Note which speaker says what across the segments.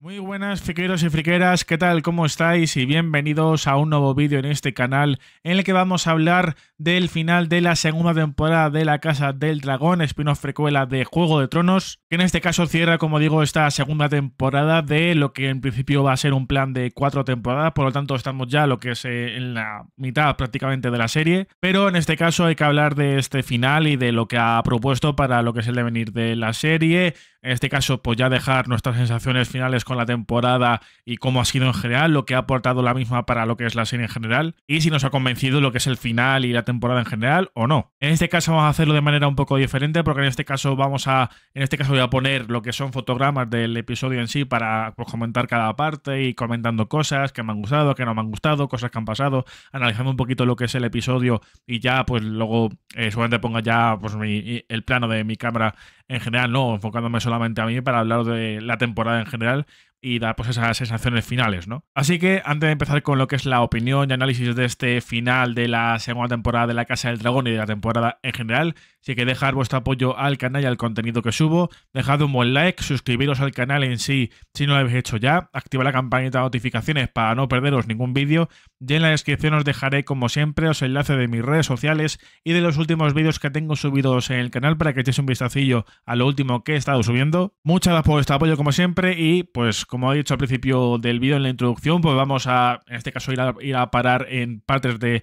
Speaker 1: Muy buenas friqueros y friqueras, ¿qué tal? ¿Cómo estáis? Y bienvenidos a un nuevo vídeo en este canal en el que vamos a hablar del final de la segunda temporada de La Casa del Dragón, spin-off frecuela de Juego de Tronos, que en este caso cierra, como digo, esta segunda temporada de lo que en principio va a ser un plan de cuatro temporadas, por lo tanto estamos ya lo que es eh, en la mitad prácticamente de la serie, pero en este caso hay que hablar de este final y de lo que ha propuesto para lo que es el devenir de la serie, en este caso pues ya dejar nuestras sensaciones finales con la temporada y cómo ha sido en general, lo que ha aportado la misma para lo que es la serie en general y si nos ha convencido lo que es el final y la temporada en general o no. En este caso vamos a hacerlo de manera un poco diferente porque en este caso vamos a, en este caso voy a poner lo que son fotogramas del episodio en sí para pues, comentar cada parte y comentando cosas que me han gustado, que no me han gustado, cosas que han pasado, analizando un poquito lo que es el episodio y ya pues luego eh, seguramente ponga ya pues el plano de mi cámara en general, no enfocándome solamente a mí para hablar de la temporada en general y dar pues esas sensaciones finales, ¿no? Así que antes de empezar con lo que es la opinión y análisis de este final de la segunda temporada de La Casa del Dragón y de la temporada en general, Así que dejar vuestro apoyo al canal y al contenido que subo. Dejad un buen like, suscribiros al canal en sí si no lo habéis hecho ya. Activa la campanita de notificaciones para no perderos ningún vídeo. Y en la descripción os dejaré, como siempre, os enlace de mis redes sociales y de los últimos vídeos que tengo subidos en el canal para que echéis un vistacillo a lo último que he estado subiendo. Muchas gracias por vuestro apoyo, como siempre. Y pues, como he dicho al principio del vídeo en la introducción, pues vamos a, en este caso, ir a parar en partes de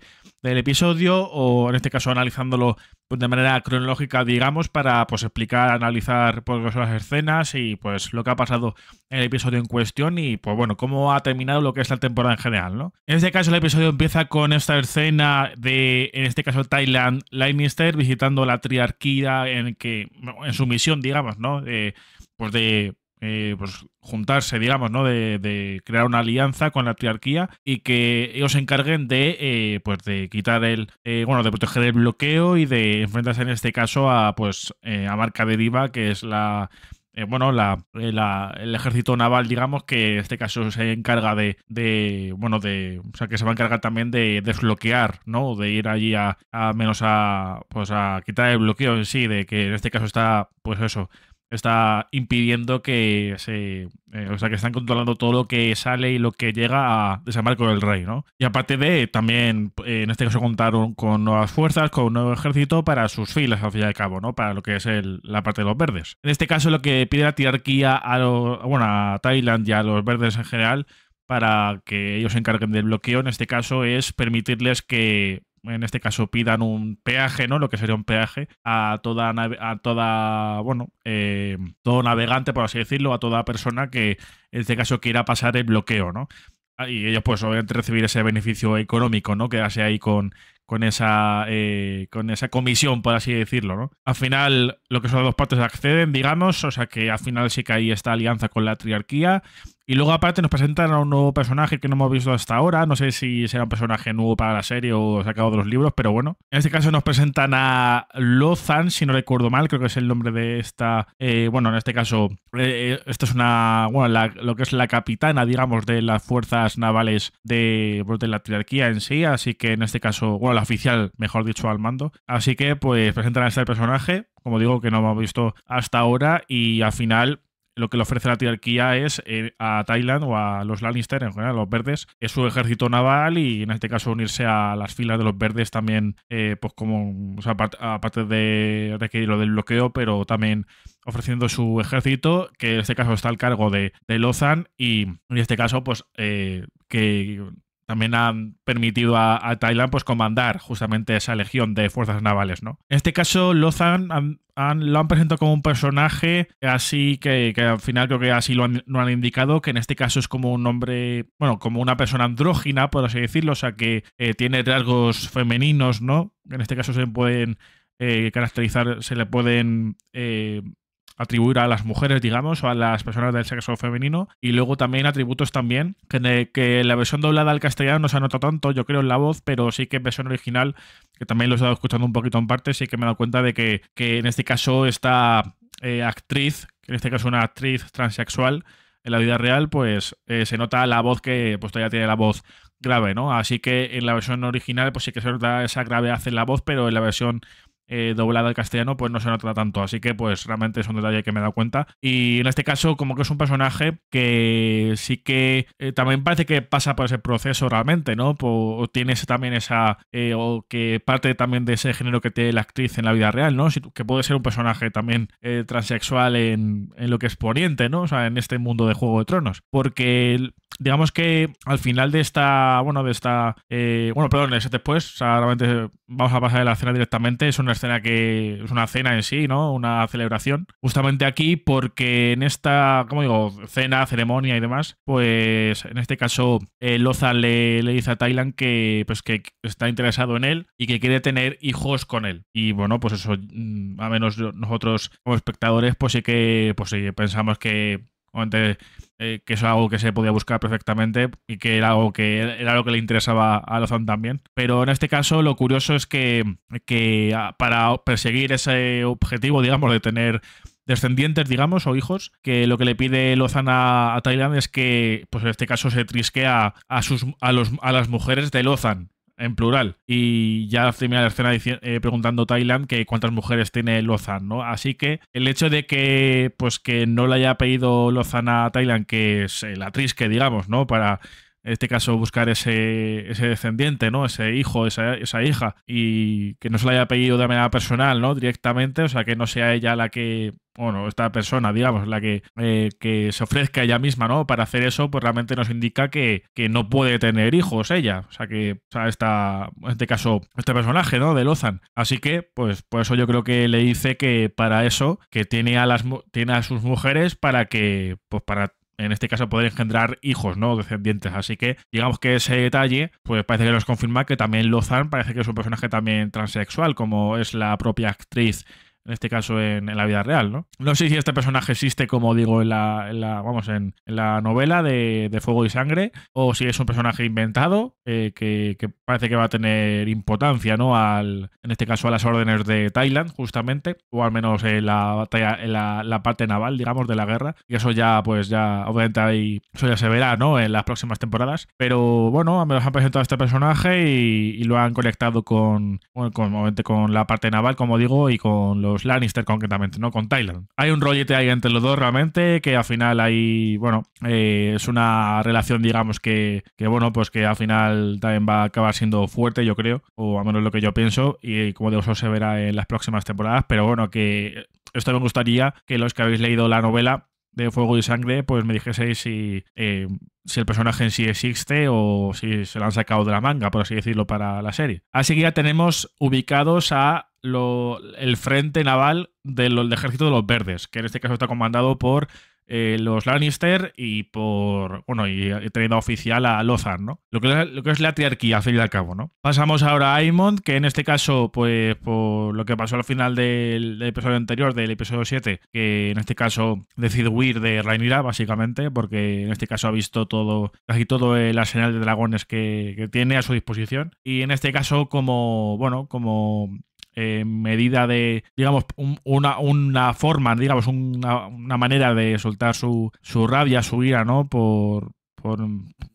Speaker 1: del episodio o en este caso analizándolo pues, de manera cronológica, digamos, para pues explicar, analizar pues, las escenas y pues lo que ha pasado en el episodio en cuestión y pues bueno, cómo ha terminado lo que es la temporada en general, ¿no? En este caso el episodio empieza con esta escena de, en este caso, Thailand Lannister visitando la triarquía en que, en su misión, digamos, ¿no? pues de eh, pues juntarse, digamos, ¿no? De, crear una alianza con la triarquía y que ellos se encarguen de, eh, pues de quitar el, eh, bueno, de proteger el bloqueo y de enfrentarse en este caso a, pues, a Marca Deriva, que es la, bueno, la, el ejército naval, digamos, que en este caso se encarga de, de bueno, de, o sea, que se va a encargar también de desbloquear, ¿no? De ir allí a, a menos a, pues a quitar el bloqueo en sí, de que en este caso está, pues eso, está impidiendo que se. Eh, o sea, que están controlando todo lo que sale y lo que llega a desembarco del rey, ¿no? Y aparte de, también, eh, en este caso contaron con nuevas fuerzas, con un nuevo ejército para sus filas, al fin y al cabo, ¿no? Para lo que es la parte de los verdes. En este caso, lo que pide la tirarquía a los. Bueno, a Thailand y a los verdes en general para que ellos se encarguen del bloqueo, en este caso es permitirles que en este caso pidan un peaje, ¿no? Lo que sería un peaje a toda, a toda bueno, eh, todo navegante, por así decirlo, a toda persona que en este caso quiera pasar el bloqueo, ¿no? Ah, y ellos pues obviamente recibir ese beneficio económico, ¿no? Quedarse ahí con con esa, eh, con esa comisión, por así decirlo. ¿no? Al final, lo que son las dos partes acceden, digamos, o sea que al final sí que hay esta alianza con la triarquía. Y luego aparte nos presentan a un nuevo personaje que no hemos visto hasta ahora, no sé si será un personaje nuevo para la serie o sacado de los libros, pero bueno. En este caso nos presentan a Lozan, si no recuerdo mal, creo que es el nombre de esta, eh, bueno, en este caso, eh, esto es una, bueno, lo que es la capitana, digamos, de las fuerzas navales de, pues, de la triarquía en sí, así que en este caso, bueno, la oficial, mejor dicho, al mando. Así que pues presentan a este personaje, como digo, que no hemos visto hasta ahora y al final lo que le ofrece la tirarquía es eh, a Thailand o a los Lannister, en general, los verdes, es su ejército naval y en este caso unirse a las filas de los verdes también, eh, pues como, o sea, aparte de, requerir lo del bloqueo, pero también ofreciendo su ejército, que en este caso está al cargo de, de Lozan y en este caso, pues eh, que también han permitido a, a pues, comandar justamente esa legión de fuerzas navales, ¿no? En este caso, Lozan lo han presentado como un personaje así que, al final creo que así lo han, indicado, que en este caso es como un hombre, bueno, como una persona andrógina, por así decirlo, o sea, que eh, tiene rasgos femeninos, ¿no? En este caso se pueden eh, caracterizar, se le pueden eh, atribuir a las mujeres, digamos, o a las personas del sexo femenino. Y luego también atributos también, que, que la versión doblada al castellano no se nota tanto, yo creo, en la voz, pero sí que en versión original, que también lo he estado escuchando un poquito en parte, sí que me he dado cuenta de que, en este caso esta eh, actriz, que en este caso una actriz transexual, en la vida real, pues eh, se nota la voz que pues todavía tiene la voz grave, ¿no? Así que en la versión original, pues sí que se nota esa gravedad en la voz, pero en la versión eh, doblada al castellano, pues no se nota tanto. Así que, pues realmente es un detalle que me he dado cuenta. Y en este caso, como que es un personaje que sí que eh, también parece que pasa por ese proceso realmente, ¿no? O tiene también esa. Eh, o que parte también de ese género que tiene la actriz en la vida real, ¿no? que puede ser un personaje también transexual en, en, lo que es poniente, ¿no? O sea, en este mundo de Juego de Tronos. Porque digamos que al final de esta, bueno, de esta, eh, bueno, perdón, es después, o vamos a pasar de la cena directamente, es una escena que, es una cena en sí, ¿no? Una celebración, justamente aquí, porque en esta, como digo, cena, ceremonia y demás, pues en este caso eh, Loza le, dice a Thailand que, pues que está interesado en él y que quiere tener hijos con él. Y bueno, pues eso, mm, a menos nosotros como espectadores, pues sí que, pues pensamos que eh, que eso es algo que se podía buscar perfectamente y que era algo que era lo que le interesaba a Lozan también. Pero en este caso, lo curioso es que, que ah, para perseguir ese objetivo, digamos, de tener descendientes, digamos, o hijos, que lo que le pide Lozan a Tailand es que, pues en este caso, se trisquea a, sus, a, los, a las mujeres de Lozan en plural. Y ya termina la escena eh, preguntando Thailand que cuántas mujeres tiene Lozan, ¿no? Así que el hecho de que, pues, que no le haya pedido Lozan a Thailand, que es eh, la actriz que digamos, ¿no? Para en este caso buscar ese, descendiente, ¿no? Ese hijo, esa, hija, y que no se la haya pedido de manera personal, ¿no? Directamente, o sea, que no sea ella la que, bueno, esta persona, digamos, la que, eh, que se ofrezca ella misma, ¿no? Para hacer eso, pues realmente nos indica que, que no puede tener hijos ella, o sea, que, está... en este caso, este personaje, ¿no? De Lozan. Así que, pues, por eso yo creo que le dice que para eso, que tiene a, las, tiene a sus mujeres para que, pues, para en este caso poder engendrar hijos, ¿no? Descendientes. Así que digamos que ese detalle, pues parece que nos confirma que también Lozan parece que es un personaje también transexual, como es la propia actriz en este caso en, la vida real, ¿no? No sé si este personaje existe, como digo, en la, vamos, en, la novela de, Fuego y Sangre, o si es un personaje inventado eh, que, parece que va a tener importancia ¿no? Al, en este caso a las órdenes de Thailand, justamente, o al menos en la batalla, en la, parte naval, digamos, de la guerra, y eso ya, pues ya, obviamente ahí, eso ya se verá, ¿no? En las próximas temporadas, pero bueno, me los han presentado a este personaje y, lo han conectado con, bueno, con, obviamente con la parte naval, como digo, y con los Lannister concretamente, ¿no? Con Tyler. Hay un rollete ahí entre los dos realmente que al final hay, bueno, eh, es una relación, digamos, que, bueno, pues que al final también va a acabar siendo fuerte, yo creo, o a menos lo que yo pienso, y como de eso se verá en las próximas temporadas, pero bueno, que esto me gustaría que los que habéis leído la novela de Fuego y Sangre, pues me dijeseis si, eh, si el personaje en sí existe o si se lo han sacado de la manga, por así decirlo, para la serie. Así que ya tenemos ubicados a el frente naval del, ejército de los verdes, que en este caso está comandado por eh, los Lannister y por, bueno, y, teniendo oficial a Lothar, ¿no? Lo que, es, lo que es la triarquía, al fin y al cabo, ¿no? Pasamos ahora a Aymond, que en este caso, pues, por lo que pasó al final del, episodio anterior, del episodio 7, que en este caso decide huir de Rhaenyra, básicamente, porque en este caso ha visto todo, casi todo el arsenal de dragones que tiene a su disposición. Y en este caso, como, bueno, como eh, medida de, digamos, una, una, forma, digamos, una, manera de soltar su, rabia, su ira, ¿no? Por, por,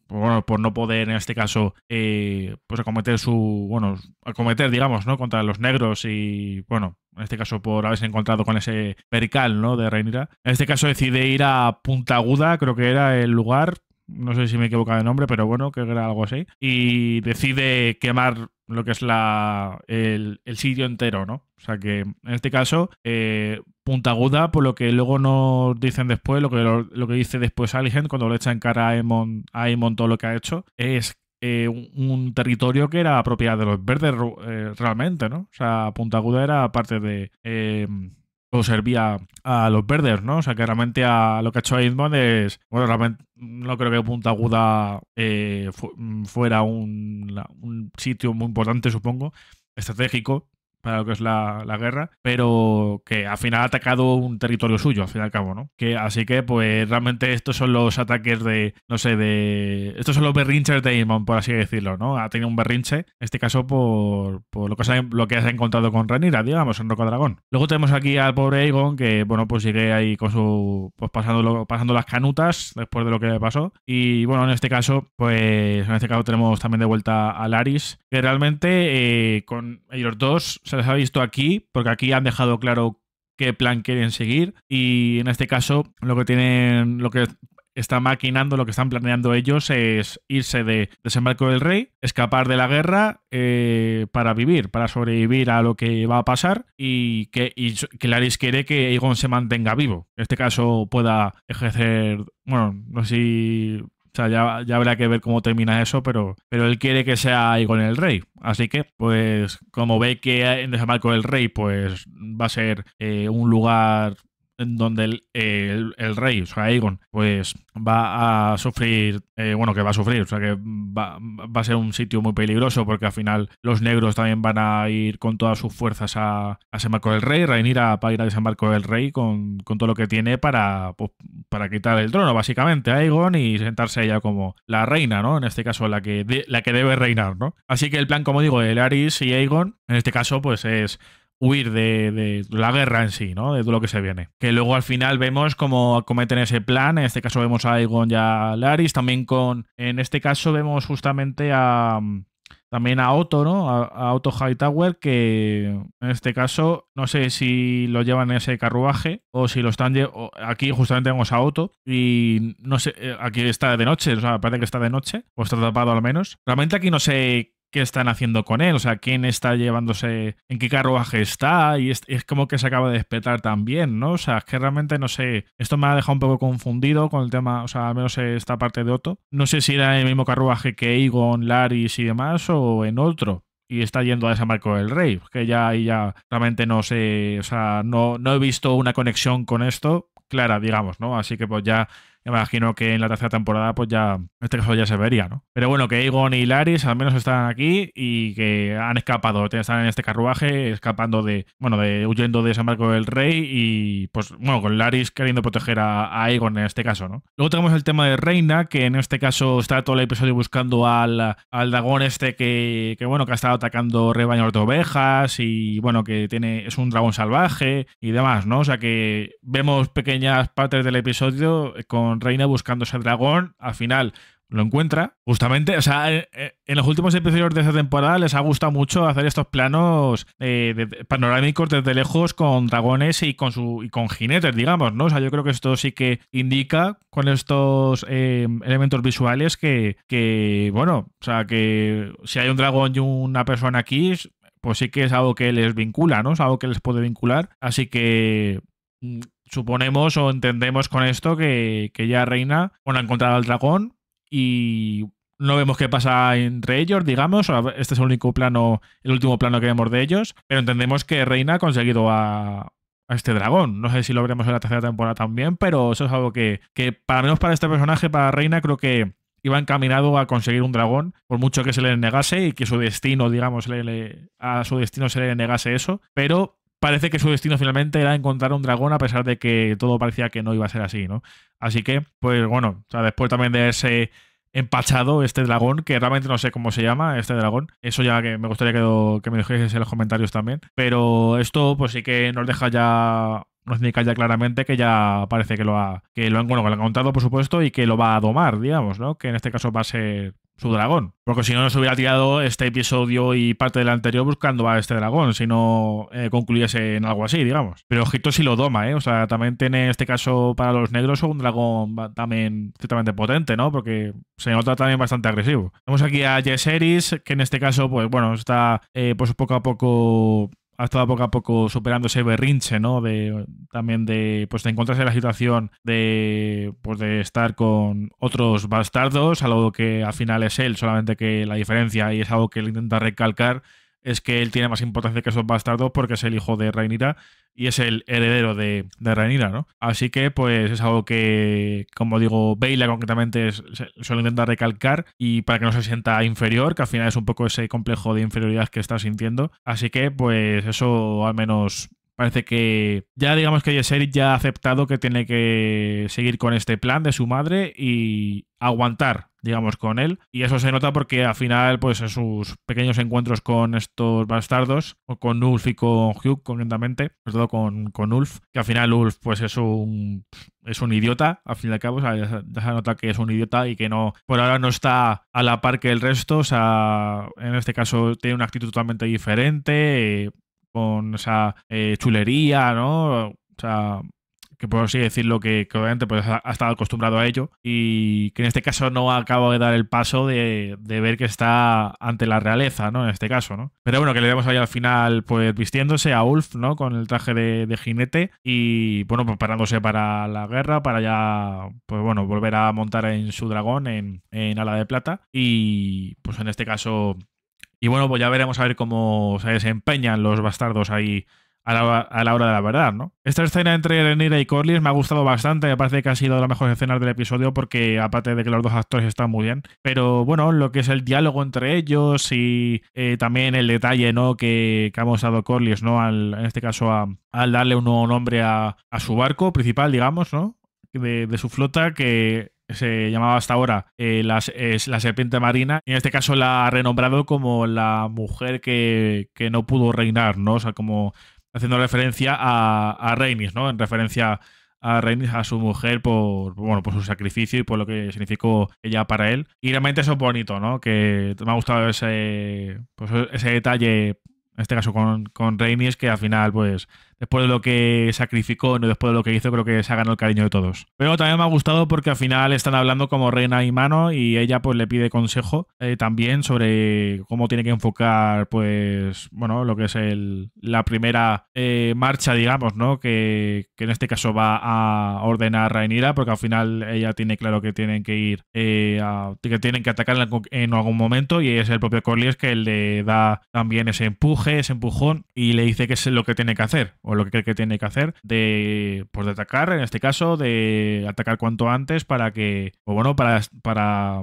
Speaker 1: bueno, por no poder en este caso eh, pues acometer su bueno acometer digamos no contra los negros y bueno en este caso por haberse encontrado con ese percal no de Reinira en este caso decide ir a Punta Aguda creo que era el lugar no sé si me he equivocado de nombre pero bueno que era algo así y decide quemar lo que es la, el, el, sitio entero, ¿no? O sea que en este caso, eh, Punta Aguda, por lo que luego nos dicen después, lo que, lo, que dice después Aligen cuando le echa en cara a Aemon, todo lo que ha hecho, es eh, un, territorio que era propiedad de los verdes eh, realmente, ¿no? O sea, Punta Aguda era parte de, o servía a los verdes, ¿no? O sea que realmente a lo que ha hecho Aidman es. Bueno, realmente no creo que Punta Aguda eh, fuera un sitio muy importante, supongo, estratégico para lo que es la, la, guerra, pero que al final ha atacado un territorio suyo, al fin y al cabo, ¿no? Que, así que, pues realmente estos son los ataques de, no sé, de... Estos son los berrinches de Imon, por así decirlo, ¿no? Ha tenido un berrinche, en este caso por, por lo, que se, lo que has encontrado con Renira, digamos, en Roca Dragón. Luego tenemos aquí al pobre Aegon, que, bueno, pues sigue ahí con su... pues pasando, pasando las canutas después de lo que le pasó. Y, bueno, en este caso, pues en este caso tenemos también de vuelta a Laris, que realmente eh, con ellos dos se les ha visto aquí, porque aquí han dejado claro qué plan quieren seguir y en este caso lo que tienen, lo que están maquinando, lo que están planeando ellos es irse de desembarco del rey, escapar de la guerra eh, para vivir, para sobrevivir a lo que va a pasar y que y Clarice quiere que Egon se mantenga vivo. En este caso pueda ejercer, bueno, no sé si o sea, ya, habrá que ver cómo termina eso, pero, pero él quiere que sea ahí con el Rey. Así que, pues, como ve que en ese marco el Rey, pues va a ser eh, un lugar donde el, el, rey, o sea, Aegon, pues va a sufrir, eh, bueno, que va a sufrir, o sea, que va, va, a ser un sitio muy peligroso porque al final los negros también van a ir con todas sus fuerzas a, a Desembarco del Rey, Rhaenyra para a ir a Desembarco del Rey con, todo lo que tiene para, pues, para quitar el trono, básicamente, a Aegon y sentarse ella como la reina, ¿no? En este caso, la que, la que debe reinar, ¿no? Así que el plan, como digo, de Laris y Aegon, en este caso, pues es huir de, la guerra en sí, ¿no? De lo que se viene. Que luego al final vemos cómo cometen ese plan. En este caso vemos a Aegon y a Laris. También con. En este caso vemos justamente a. También a Otto, ¿no? A, a Otto Hightower, que en este caso no sé si lo llevan en ese carruaje o si lo están. Aquí justamente vemos a Otto y no sé. Eh, aquí está de noche, o sea, parece que está de noche, o está tapado al menos. Realmente aquí no sé qué están haciendo con él, o sea, quién está llevándose, en qué carruaje está, y es, como que se acaba de despertar también, ¿no? O sea, es que realmente no sé, esto me ha dejado un poco confundido con el tema, o sea, al menos esta parte de Otto. No sé si era en el mismo carruaje que Egon, Laris y demás, o en otro, y está yendo a San Marco del Rey, que ya ahí ya realmente no sé, o sea, no, no he visto una conexión con esto clara, digamos, ¿no? Así que pues ya me imagino que en la tercera temporada, pues ya, en este caso ya se vería, ¿no? Pero bueno, que Aegon y Laris al menos están aquí y que han escapado, están en este carruaje, escapando de, bueno, de huyendo de San Marco del Rey y, pues, bueno, con Laris queriendo proteger a, Aegon en este caso, ¿no? Luego tenemos el tema de Reina, que en este caso está todo el episodio buscando al, al dragón este que, bueno, que ha estado atacando rebaños de ovejas y, bueno, que tiene, es un dragón salvaje y demás, ¿no? O sea que vemos pequeñas partes del episodio con Reina buscando ese dragón. Al final lo encuentra. Justamente, o sea, eh, eh, en los últimos episodios de esta temporada les ha gustado mucho hacer estos planos eh, panorámicos desde lejos con dragones y con su y con jinetes, digamos, ¿no? O sea, yo creo que esto sí que indica con estos elementos visuales que, que, bueno, o sea, que si hay un dragón y una persona aquí, pues sí que es algo que les vincula, ¿no? Es algo que les puede vincular. Así que mm, suponemos o entendemos con esto que, ya Reina, ha encontrado al dragón y no vemos qué pasa entre ellos, digamos. Este es el único plano, el último plano que vemos de ellos, pero entendemos que Reina ha conseguido a, este dragón. No sé si lo veremos en la tercera temporada también, pero eso es algo que, para menos para este personaje, para Reina, creo que iba encaminado a conseguir un dragón, por mucho que se le negase y que su destino, digamos, a su destino se le negase eso, pero parece que su destino finalmente era encontrar un dragón a pesar de que todo parecía que no iba a ser así, ¿no? Así que, pues bueno, o sea, después también de haberse empachado, este dragón, que realmente no sé cómo se llama, este dragón, eso ya que me gustaría que, que me dejéis en los comentarios también, pero esto pues sí que nos deja ya nos indica ya claramente que ya parece que lo ha, que lo han, han contado, por supuesto, y que lo va a domar, digamos, ¿no? Que en este caso va a ser su dragón. Porque si no, nos hubiera tirado este episodio y parte del anterior buscando a este dragón, si no eh, concluyese en algo así, digamos. Pero Ojito si lo doma, ¿eh? O sea, también tiene en este caso para los negros un dragón también ciertamente potente, ¿no? Porque se nota también bastante agresivo. Tenemos aquí a Yeseris, que en este caso, pues bueno, está eh, pues poco a poco ha estado poco a poco superando ese berrinche, ¿no? De, también de, pues, de encontrarse en la situación de, pues, de estar con otros bastardos, algo que al final es él, solamente que la diferencia, y es algo que él intenta recalcar, es que él tiene más importancia que esos bastardos porque es el hijo de Rhaenyra y es el heredero de, de ¿no? Así que, pues, es algo que, como digo, Baila concretamente suele intentar recalcar y para que no se sienta inferior, que al final es un poco ese complejo de inferioridad que está sintiendo. Así que, pues, eso al menos Parece que ya digamos que Yeserit ya ha aceptado que tiene que seguir con este plan de su madre y aguantar, digamos, con él. Y eso se nota porque al final, pues en sus pequeños encuentros con estos bastardos, o con Ulf y con Hugh concretamente, sobre todo con, Ulf, que al final Ulf pues es un es un idiota, al fin y al cabo, o sea, se nota que es un idiota y que no, por ahora no está a la par que el resto, o sea, en este caso tiene una actitud totalmente diferente, con esa eh, chulería, ¿no? O sea, que puedo así decirlo, que, obviamente pues, ha, estado acostumbrado a ello y que en este caso no acaba de dar el paso de, ver que está ante la realeza, ¿no? En este caso, ¿no? Pero bueno, que le vemos ahí al final, pues vistiéndose a Ulf, ¿no? Con el traje de, jinete y, bueno, preparándose para la guerra, para ya, pues bueno, volver a montar en su dragón en, en Ala de Plata y, pues en este caso, y bueno, pues ya veremos a ver cómo se desempeñan los bastardos ahí a la, hora de la verdad, ¿no? Esta escena entre Renira y Corlys me ha gustado bastante, me parece que ha sido la las mejores escenas del episodio porque aparte de que los dos actores están muy bien, pero bueno, lo que es el diálogo entre ellos y eh, también el detalle, ¿no? Que, que ha mostrado Corlys, ¿no? Al, en este caso a, al darle un nuevo nombre a, su barco principal, digamos, ¿no? De, de, su flota que se llamaba hasta ahora eh, la, la serpiente marina, y en este caso la ha renombrado como la mujer que, que no pudo reinar, ¿no? O sea, como haciendo referencia a, a ¿no? En referencia a Reynis, a su mujer, por, bueno, por su sacrificio y por lo que significó ella para él. Y realmente eso es bonito, ¿no? Que me ha gustado ese, pues, ese detalle, en este caso con, con que al final, pues después de lo que sacrificó, no después de lo que hizo, creo que se ha ganado el cariño de todos. Pero también me ha gustado porque al final están hablando como reina y mano y ella pues le pide consejo eh, también sobre cómo tiene que enfocar pues bueno lo que es la primera eh, marcha digamos no que, en este caso va a ordenar Rainira porque al final ella tiene claro que tienen que ir eh, que tienen que atacar en algún momento y es el propio Corlys que le da también ese empuje ese empujón y le dice que es lo que tiene que hacer o lo que cree que tiene que hacer pues, de, atacar, en este caso, de atacar cuanto antes para que, o bueno, para, para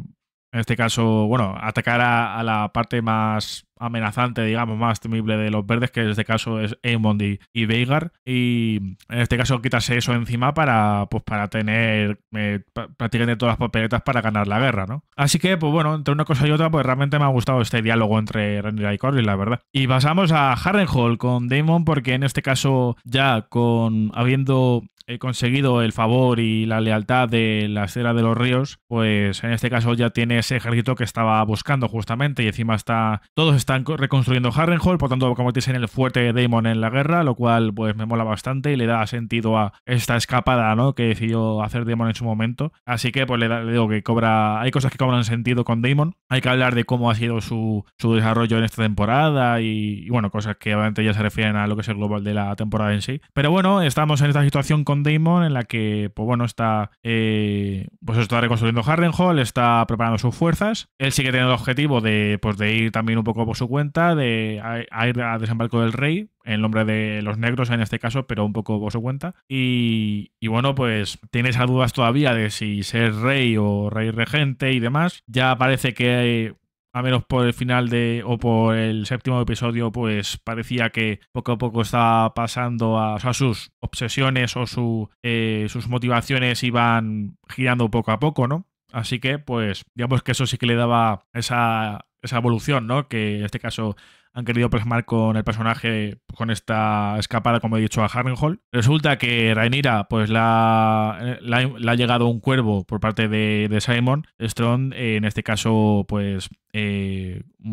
Speaker 1: en este caso, bueno, atacar a, la parte más amenazante, digamos, más temible de los verdes, que en este caso es Eamon y, Veigar. Y en este caso quitarse eso encima para, pues, para tener eh, prácticamente todas las papeletas para ganar la guerra, ¿no? Así que, pues bueno, entre una cosa y otra, pues realmente me ha gustado este diálogo entre Renira y Corlys, la verdad. Y pasamos a Harrenhal con Daemon, porque en este caso ya con habiendo he conseguido el favor y la lealtad de la Cera de los Ríos, pues en este caso ya tiene ese ejército que estaba buscando justamente y encima está todos están reconstruyendo Harrenhal, por tanto como dicen, el fuerte de Daemon en la guerra, lo cual pues me mola bastante y le da sentido a esta escapada, ¿no? que decidió hacer Daemon en su momento. Así que pues le, digo que cobra hay cosas que cobran sentido con Daemon. Hay que hablar de cómo ha sido su, desarrollo en esta temporada y bueno, cosas que obviamente ya se refieren a lo que es el global de la temporada en sí. Pero bueno, estamos en esta situación con Daemon, en la que, pues bueno, está, eh, pues está reconstruyendo Hall, está preparando sus fuerzas. Él sigue teniendo el objetivo de, pues de ir también un poco por su cuenta, de ir al desembarco del rey, en nombre de los negros en este caso, pero un poco por su cuenta. Y, y bueno, pues tiene esas dudas todavía de si ser rey o rey regente y demás. Ya parece que hay a menos por el final de o por el séptimo episodio, pues parecía que poco a poco estaba pasando a, o sea, sus obsesiones o su, eh, sus motivaciones iban girando poco a poco, ¿no? Así que, pues, digamos que eso sí que le daba esa, esa evolución, ¿no? Que en este caso han querido plasmar con el personaje, con esta escapada, como he dicho, a Harrenhal. Resulta que Rainira pues la, ha llegado un cuervo por parte de, Simon. Strong, eh, en este caso, pues eh, con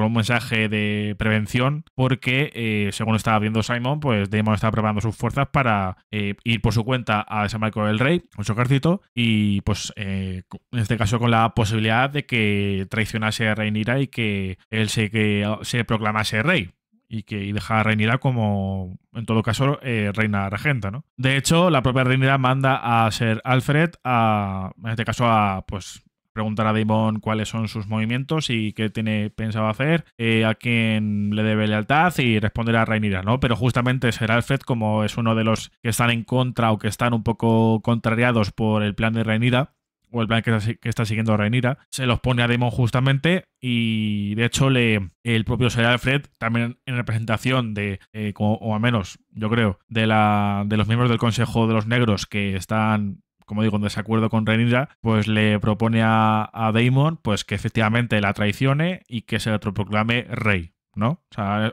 Speaker 1: un mensaje de prevención, porque eh, según estaba viendo Simon, pues Daemon estaba preparando sus fuerzas para ir por su cuenta a San Marco del Rey con su ejército y, pues, en este caso, con la posibilidad de que traicionase a Rainira y que él se, que, se proclamase rey y que deja a como, en todo caso, eh, reina regenta, ¿no? De hecho, la propia Reinira manda a ser Alfred a, en este caso, a, pues, preguntar a Daemon cuáles son sus movimientos y qué tiene pensado hacer, eh, a quién le debe lealtad y responder a Reinira, ¿no? Pero justamente Ser Alfred, como es uno de los que están en contra o que están un poco contrariados por el plan de Reinira, o el plan que está, siguiendo Rhaenyra, se los pone a Daemon justamente y de hecho le, el propio Sir Alfred, también en representación de, eh, o al menos yo creo, de, la, de los miembros del Consejo de los Negros que están como digo, en desacuerdo con Renira, pues le propone a, a Daemon pues que efectivamente la traicione y que se le proclame rey. ¿no?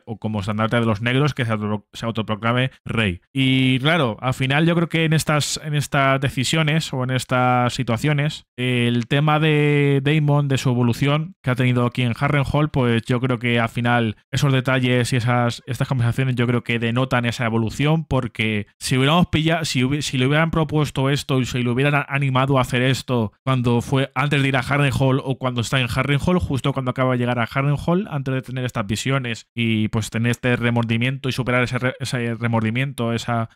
Speaker 1: O, como estandarte de los negros que se, autoproclame rey. Y claro, al final yo creo que en estas, en estas decisiones o en estas situaciones, el tema de Damon, de su evolución que ha tenido aquí en Harrenhal, pues yo creo que al final esos detalles y esas, estas conversaciones yo creo que denotan esa evolución porque si hubiéramos pillado, si, si le hubieran propuesto esto y si le hubieran animado a hacer esto cuando fue antes de ir a Harrenhal o cuando está en Harrenhal, justo cuando acaba de llegar a Harrenhal, antes de tener esta visión y pues tener este remordimiento y superar ese, remordimiento, esa,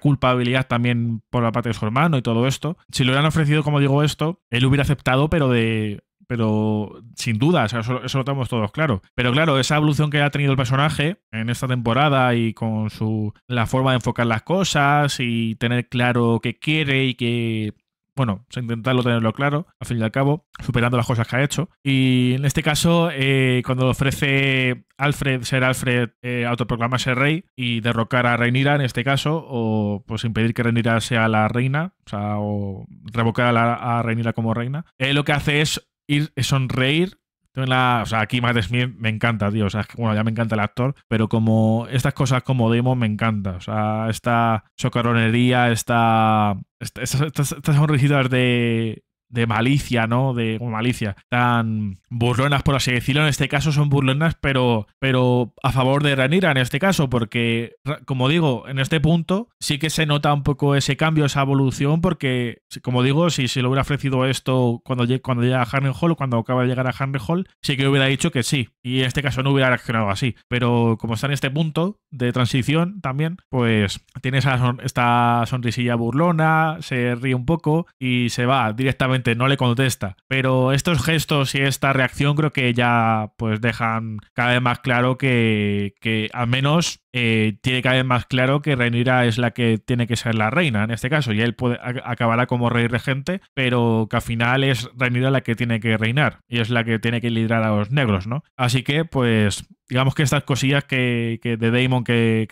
Speaker 1: culpabilidad también por la parte de su hermano y todo esto. Si le hubieran ofrecido, como digo, esto, él hubiera aceptado, pero de pero sin duda, eso, lo tenemos todos claro. Pero claro, esa evolución que ha tenido el personaje en esta temporada y con su la forma de enfocar las cosas y tener claro qué quiere y qué, bueno, intentarlo tenerlo claro, al fin y al cabo, superando las cosas que ha hecho. Y en este caso, eh, cuando ofrece Alfred ser Alfred, eh, autoproclamarse rey y derrocar a Reinira en este caso, o pues impedir que Reinira sea la reina, o revocar a, la, Reinira como reina, eh, lo que hace es ir sonreír o sea, aquí Matt Smith me encanta, tío. O sea, bueno, ya me encanta el actor, pero como estas cosas como demo me encanta. O sea, esta socaronería, esta, estas, estas, estas de, de malicia, ¿no? De malicia, tan burlonas, por así decirlo. En este caso son burlonas, pero, pero a favor de Ranira en este caso, porque, como digo, en este punto sí que se nota un poco ese cambio, esa evolución, porque, como digo, si se le hubiera ofrecido esto cuando, cuando llega a Harren Hall o cuando acaba de llegar a Harren Hall, sí que hubiera dicho que sí. Y en este caso no hubiera reaccionado así. Pero como está en este punto de transición también, pues tiene esta sonrisilla burlona, se ríe un poco y se va directamente no le contesta. Pero estos gestos y esta reacción creo que ya pues dejan cada vez más claro que, que al menos eh, tiene que haber más claro que Rhaenyra es la que tiene que ser la reina en este caso, y él puede, acabará como rey regente, pero que al final es Rhaenyra la que tiene que reinar y es la que tiene que liderar a los negros, ¿no? Así que, pues, digamos que estas cosillas que, de Damon, que,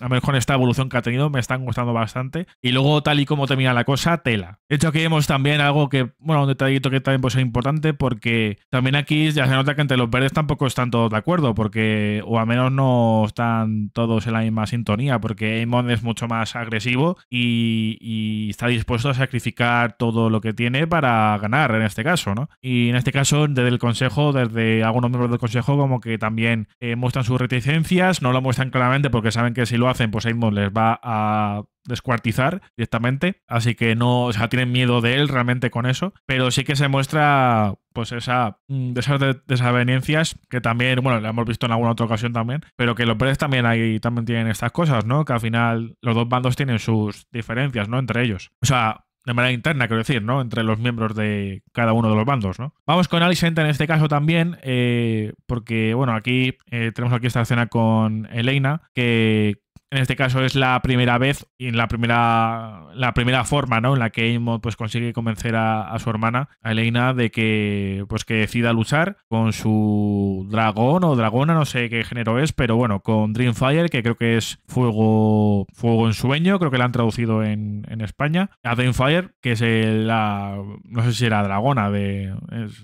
Speaker 1: a lo mejor esta evolución que ha tenido, me están gustando bastante. Y luego, tal y como termina la cosa, tela. De hecho, aquí vemos también algo que, bueno, un detallito que también puede ser importante, porque también aquí ya se nota que entre los verdes tampoco están todos de acuerdo, porque, o al menos no están todos en la misma sintonía, porque Amon es mucho más agresivo y, está dispuesto a sacrificar todo lo que tiene para ganar en este caso, ¿no? Y en este caso, desde el Consejo, desde algunos miembros del Consejo, como que también eh, muestran sus reticencias, no lo muestran claramente porque saben que si lo hacen, pues Amon les va a descuartizar directamente. Así que no, o sea, tienen miedo de él realmente con eso. Pero sí que se muestra, pues, esa, mm, de esas desavenencias que también, bueno, la hemos visto en alguna otra ocasión también, pero que los verdes también ahí también tienen estas cosas, ¿no? Que al final los dos bandos tienen sus diferencias, ¿no? Entre ellos. O sea, de manera interna, quiero decir, ¿no? Entre los miembros de cada uno de los bandos, ¿no? Vamos con Alicent en este caso también, eh, porque, bueno, aquí eh, tenemos aquí esta escena con Elena, que en este caso es la primera vez y la primera, la primera forma ¿no? en la que Aimod pues, consigue convencer a, su hermana, a Elena, de que, pues, que decida luchar con su dragón o dragona, no sé qué género es, pero bueno, con Dreamfire, que creo que es fuego, fuego en sueño, creo que la han traducido en, España. A Dreamfire, que es la, no sé si era dragona, de,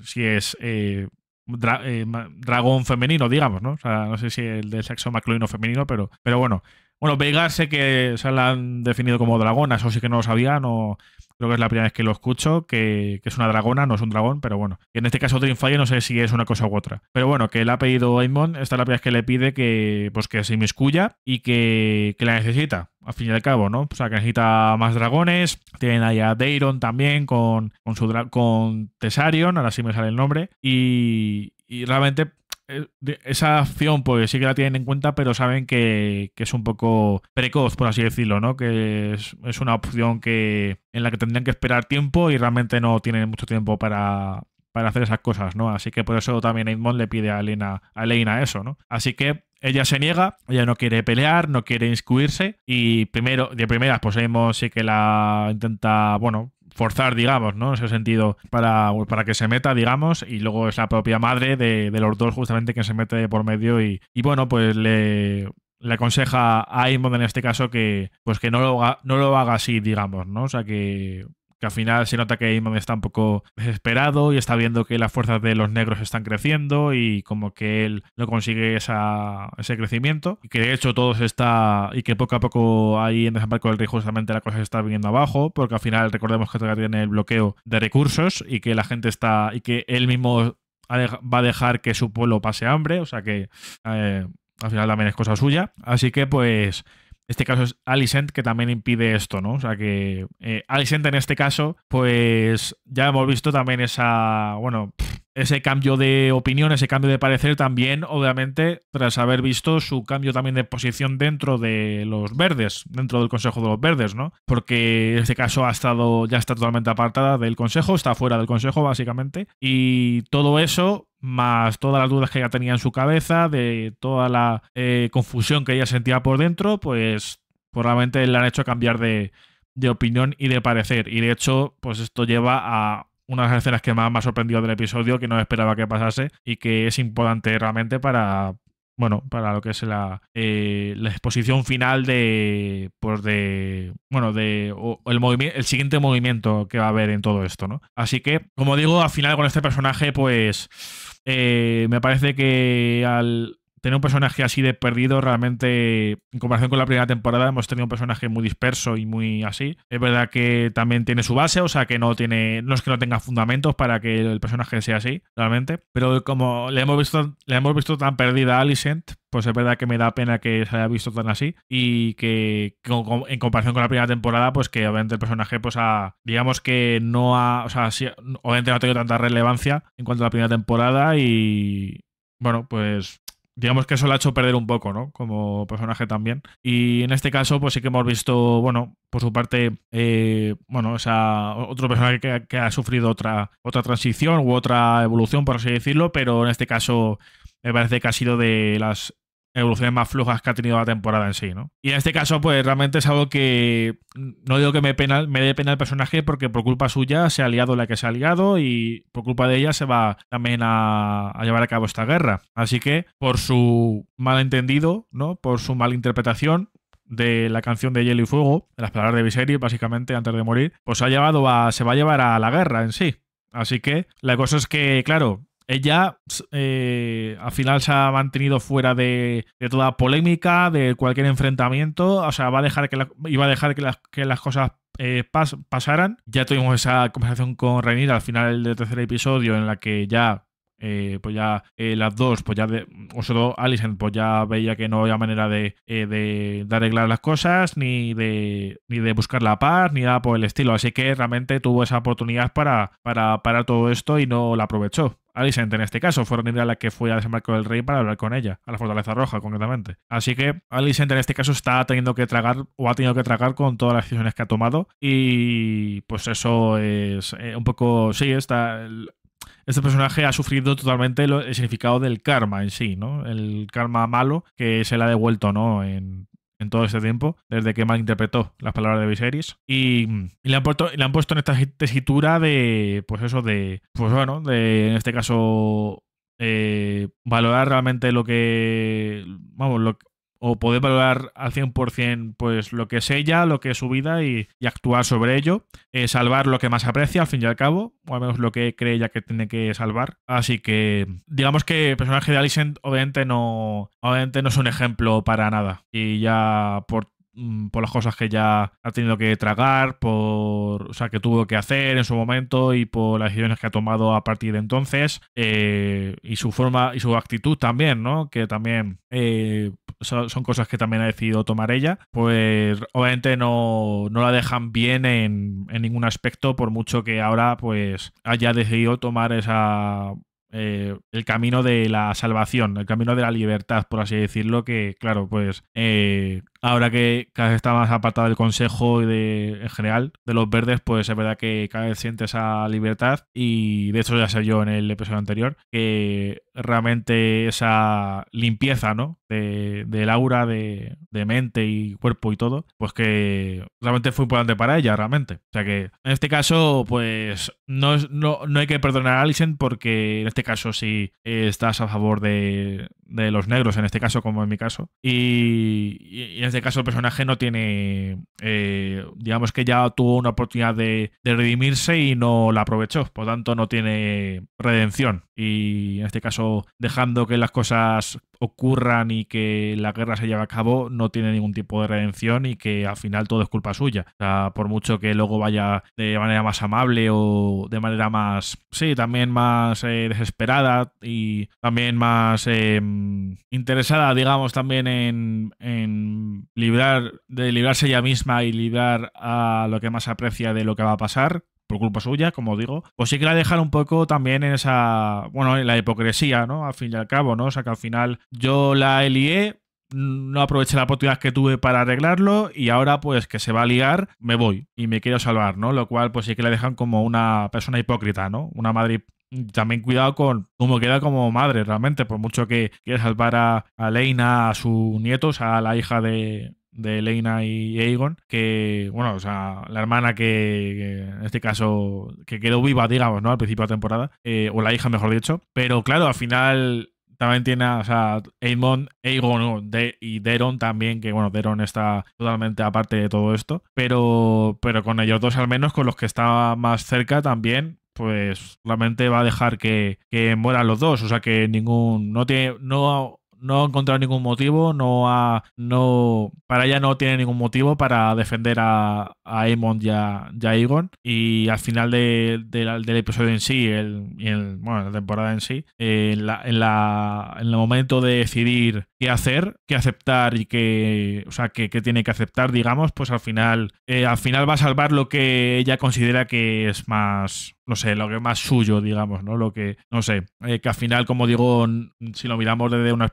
Speaker 1: si es... Eh, eh, dragón femenino, digamos, ¿no? O sea, no sé si el del sexo masculino femenino, pero, pero bueno, bueno, Veigar sé que se la han definido como dragona, eso sí que no lo sabía, no creo que es la primera vez que lo escucho, que, es una dragona, no es un dragón, pero bueno. Y En este caso Dreamfire no sé si es una cosa u otra. Pero bueno, que le ha pedido Aimon, esta es la primera vez que le pide que, pues, que se inmiscuya y que, que la necesita al fin y al cabo, ¿no? O sea, que necesita más dragones. Tienen ahí a Deiron también con, con, su con Tesarion, ahora sí me sale el nombre. Y, y realmente eh, esa opción pues sí que la tienen en cuenta, pero saben que, es un poco precoz, por así decirlo, ¿no? Que es, una opción que en la que tendrían que esperar tiempo y realmente no tienen mucho tiempo para, para hacer esas cosas, ¿no? Así que por eso también Edmond le pide a Elena, a Elena eso, ¿no? Así que ella se niega, ella no quiere pelear, no quiere inscribirse y primero, de primeras, pues Edmond sí que la intenta, bueno, forzar, digamos, ¿no? En ese sentido, para, para que se meta, digamos, y luego es la propia madre de, de los dos justamente que se mete por medio y, y bueno, pues le, le aconseja a modo en este caso que pues que no lo no lo haga así, digamos, ¿no? O sea que que al final se nota que Imam está un poco desesperado y está viendo que las fuerzas de los negros están creciendo y como que él no consigue ese crecimiento y que de hecho todo se está y que poco a poco ahí en Desembarco del Rey justamente la cosa está viniendo abajo porque al final recordemos que todavía tiene el bloqueo de recursos y que la gente está y que él mismo va a dejar que su pueblo pase hambre, o sea que eh, al final también es cosa suya, así que pues este caso es Alicent, que también impide esto, ¿no? O sea que eh, Alicent en este caso, pues ya hemos visto también esa, bueno, ese cambio de opinión, ese cambio de parecer también, obviamente, tras haber visto su cambio también de posición dentro de los verdes, dentro del Consejo de los Verdes, ¿no? Porque en este caso ha estado, ya está totalmente apartada del Consejo, está fuera del Consejo básicamente, y todo eso más todas las dudas que ella tenía en su cabeza, de toda la eh, confusión que ella sentía por dentro, pues probablemente le han hecho cambiar de, de, opinión y de parecer. Y de hecho, pues esto lleva a una de las escenas que más me ha sorprendido del episodio, que no esperaba que pasase y que es importante realmente para, bueno, para lo que es eh, la, exposición final de, pues de, bueno, de el, el siguiente movimiento que va a haber en todo esto, ¿no? Así que, como digo, al final con este personaje, pues eh, me parece que al, tener un personaje así de perdido, realmente, en comparación con la primera temporada, hemos tenido un personaje muy disperso y muy así. Es verdad que también tiene su base, o sea que no tiene. No es que no tenga fundamentos para que el personaje sea así, realmente. Pero como le hemos visto, le hemos visto tan perdida a Alicent, pues es verdad que me da pena que se haya visto tan así y que en comparación con la primera temporada pues que obviamente el personaje pues digamos que no ha o sea obviamente no ha tenido tanta relevancia en cuanto a la primera temporada y bueno pues digamos que eso le ha hecho perder un poco, ¿no? Como personaje también. Y en este caso, pues sí que hemos visto, bueno, por su parte, eh, bueno, o sea, otro personaje que, ha sufrido otra, otra transición u otra evolución, por así decirlo, pero en este caso me parece que ha sido de las evoluciones más flojas que ha tenido la temporada en sí, ¿no? Y en este caso, pues realmente es algo que no digo que me me dé pena el personaje porque por culpa suya se ha liado la que se ha liado y por culpa de ella se va también a, llevar a cabo esta guerra. Así que por su malentendido, ¿no? Por su malinterpretación, de la canción de Hielo y Fuego, de las palabras de Viserys, básicamente, antes de morir, pues ha llevado a, se va a llevar a la guerra en sí. Así que la cosa es que, claro, ella eh, eh, al final se ha mantenido fuera de, toda polémica, de cualquier enfrentamiento. O sea, va a dejar que iba a dejar que las, las cosas eh, pasaran. Ya tuvimos esa conversación con Rainier al final del tercer episodio en la que ya pues ya las dos, pues ya, o solo Alison, pues ya veía que no había manera de, arreglar las cosas, ni de, ni de buscar la paz, ni nada por el estilo. Así que realmente tuvo esa oportunidad para, para, para todo esto y no la aprovechó. Alicent en este caso, fue a la que fue a desembarco del rey para hablar con ella, a la Fortaleza Roja concretamente. Así que Alicent en este caso está teniendo que tragar o ha tenido que tragar con todas las decisiones que ha tomado y pues eso es eh, un poco, sí, está, este personaje ha sufrido totalmente el significado del karma en sí, ¿no? El karma malo que se le ha devuelto, ¿no? En, en todo este tiempo, desde que interpretó las palabras de Viserys. Y, le, han puesto, le han puesto en esta tesitura de, pues eso, de, pues bueno, de, en este caso, eh, valorar realmente lo que, vamos, lo, que o poder valorar al 100% pues lo que es ella, lo que es su vida y, actuar sobre ello, eh, salvar lo que más aprecia al fin y al cabo, o al menos lo que cree ella que tiene que salvar. Así que digamos que el personaje de Alicent obviamente no, obviamente no es un ejemplo para nada y ya por Mm, por las cosas que ya ha tenido que tragar, por, o sea, que tuvo que hacer en su momento y por las decisiones que ha tomado a partir de entonces eh, y su forma y su actitud también, ¿no? Que también eh, son cosas que también ha decidido tomar ella, pues obviamente no, no la dejan bien en, ningún aspecto, por mucho que ahora pues haya decidido tomar esa eh, el camino de la salvación, el camino de la libertad, por así decirlo, que claro, pues eh, Ahora que cada vez está más apartado del Consejo y de, en general de los verdes, pues es verdad que cada vez siente esa libertad y de hecho ya sé yo en el episodio anterior que realmente esa limpieza, ¿no? De, del aura, de, mente y cuerpo y todo, pues que realmente fue importante para ella, realmente. O sea que en este caso, pues no, no, no hay que perdonar a Alison porque en este caso sí estás a favor de, de, los negros, en este caso como en mi caso. Y, en este este caso el personaje no tiene, eh, digamos que ya tuvo una oportunidad de, redimirse y no la aprovechó, por tanto no tiene redención y en este caso dejando que las cosas ocurran y que la guerra se lleve a cabo, no tiene ningún tipo de redención y que al final todo es culpa suya. O sea, por mucho que luego vaya de manera más amable o de manera más, sí, también más eh, desesperada y también más eh, interesada, digamos, también en, de librarse ella misma y librar a lo que más aprecia de lo que va a pasar, por culpa suya, como digo, pues sí que la dejan un poco también en esa, bueno, en la hipocresía, ¿no? Al fin y al cabo, ¿no? O sea que al final yo la lié, mm, no aproveché la oportunidad que tuve para arreglarlo y ahora pues que se va a liar, me voy y me quiero salvar, ¿no? Lo cual pues sí que la dejan como una persona hipócrita, ¿no? Una madre también cuidado con cómo queda como madre realmente, por mucho que quiera salvar a, a Leina, a su nieto, o sea, a la hija de, de Elena y Aegon, que, bueno, o sea, la hermana que, en este caso, que quedó viva, digamos, ¿no? Al principio de la temporada, eh, o la hija, mejor dicho, pero claro, al final también tiene, o sea, Aemon, Aegon y Deron también, que bueno, Deron está totalmente aparte de todo esto, pero, pero con ellos dos al menos, con los que está más cerca también, pues realmente va a dejar que, que mueran los dos, o sea que ningún, no tiene, no no ha encontrado ningún motivo, no ha, no, para ella no tiene ningún motivo para defender a, a Aemon y a, y Egon. Y al final de, del episodio en sí, el, el bueno, la temporada en sí, eh, en, la, en, la, en el momento de decidir qué hacer, qué aceptar y que, o sea, que, tiene que aceptar, digamos, pues al final, eh, al final va a salvar lo que ella considera que es más, no sé, lo que es más suyo, digamos, ¿no? Lo que, no sé, eh, que al final, como digo, si lo miramos desde una,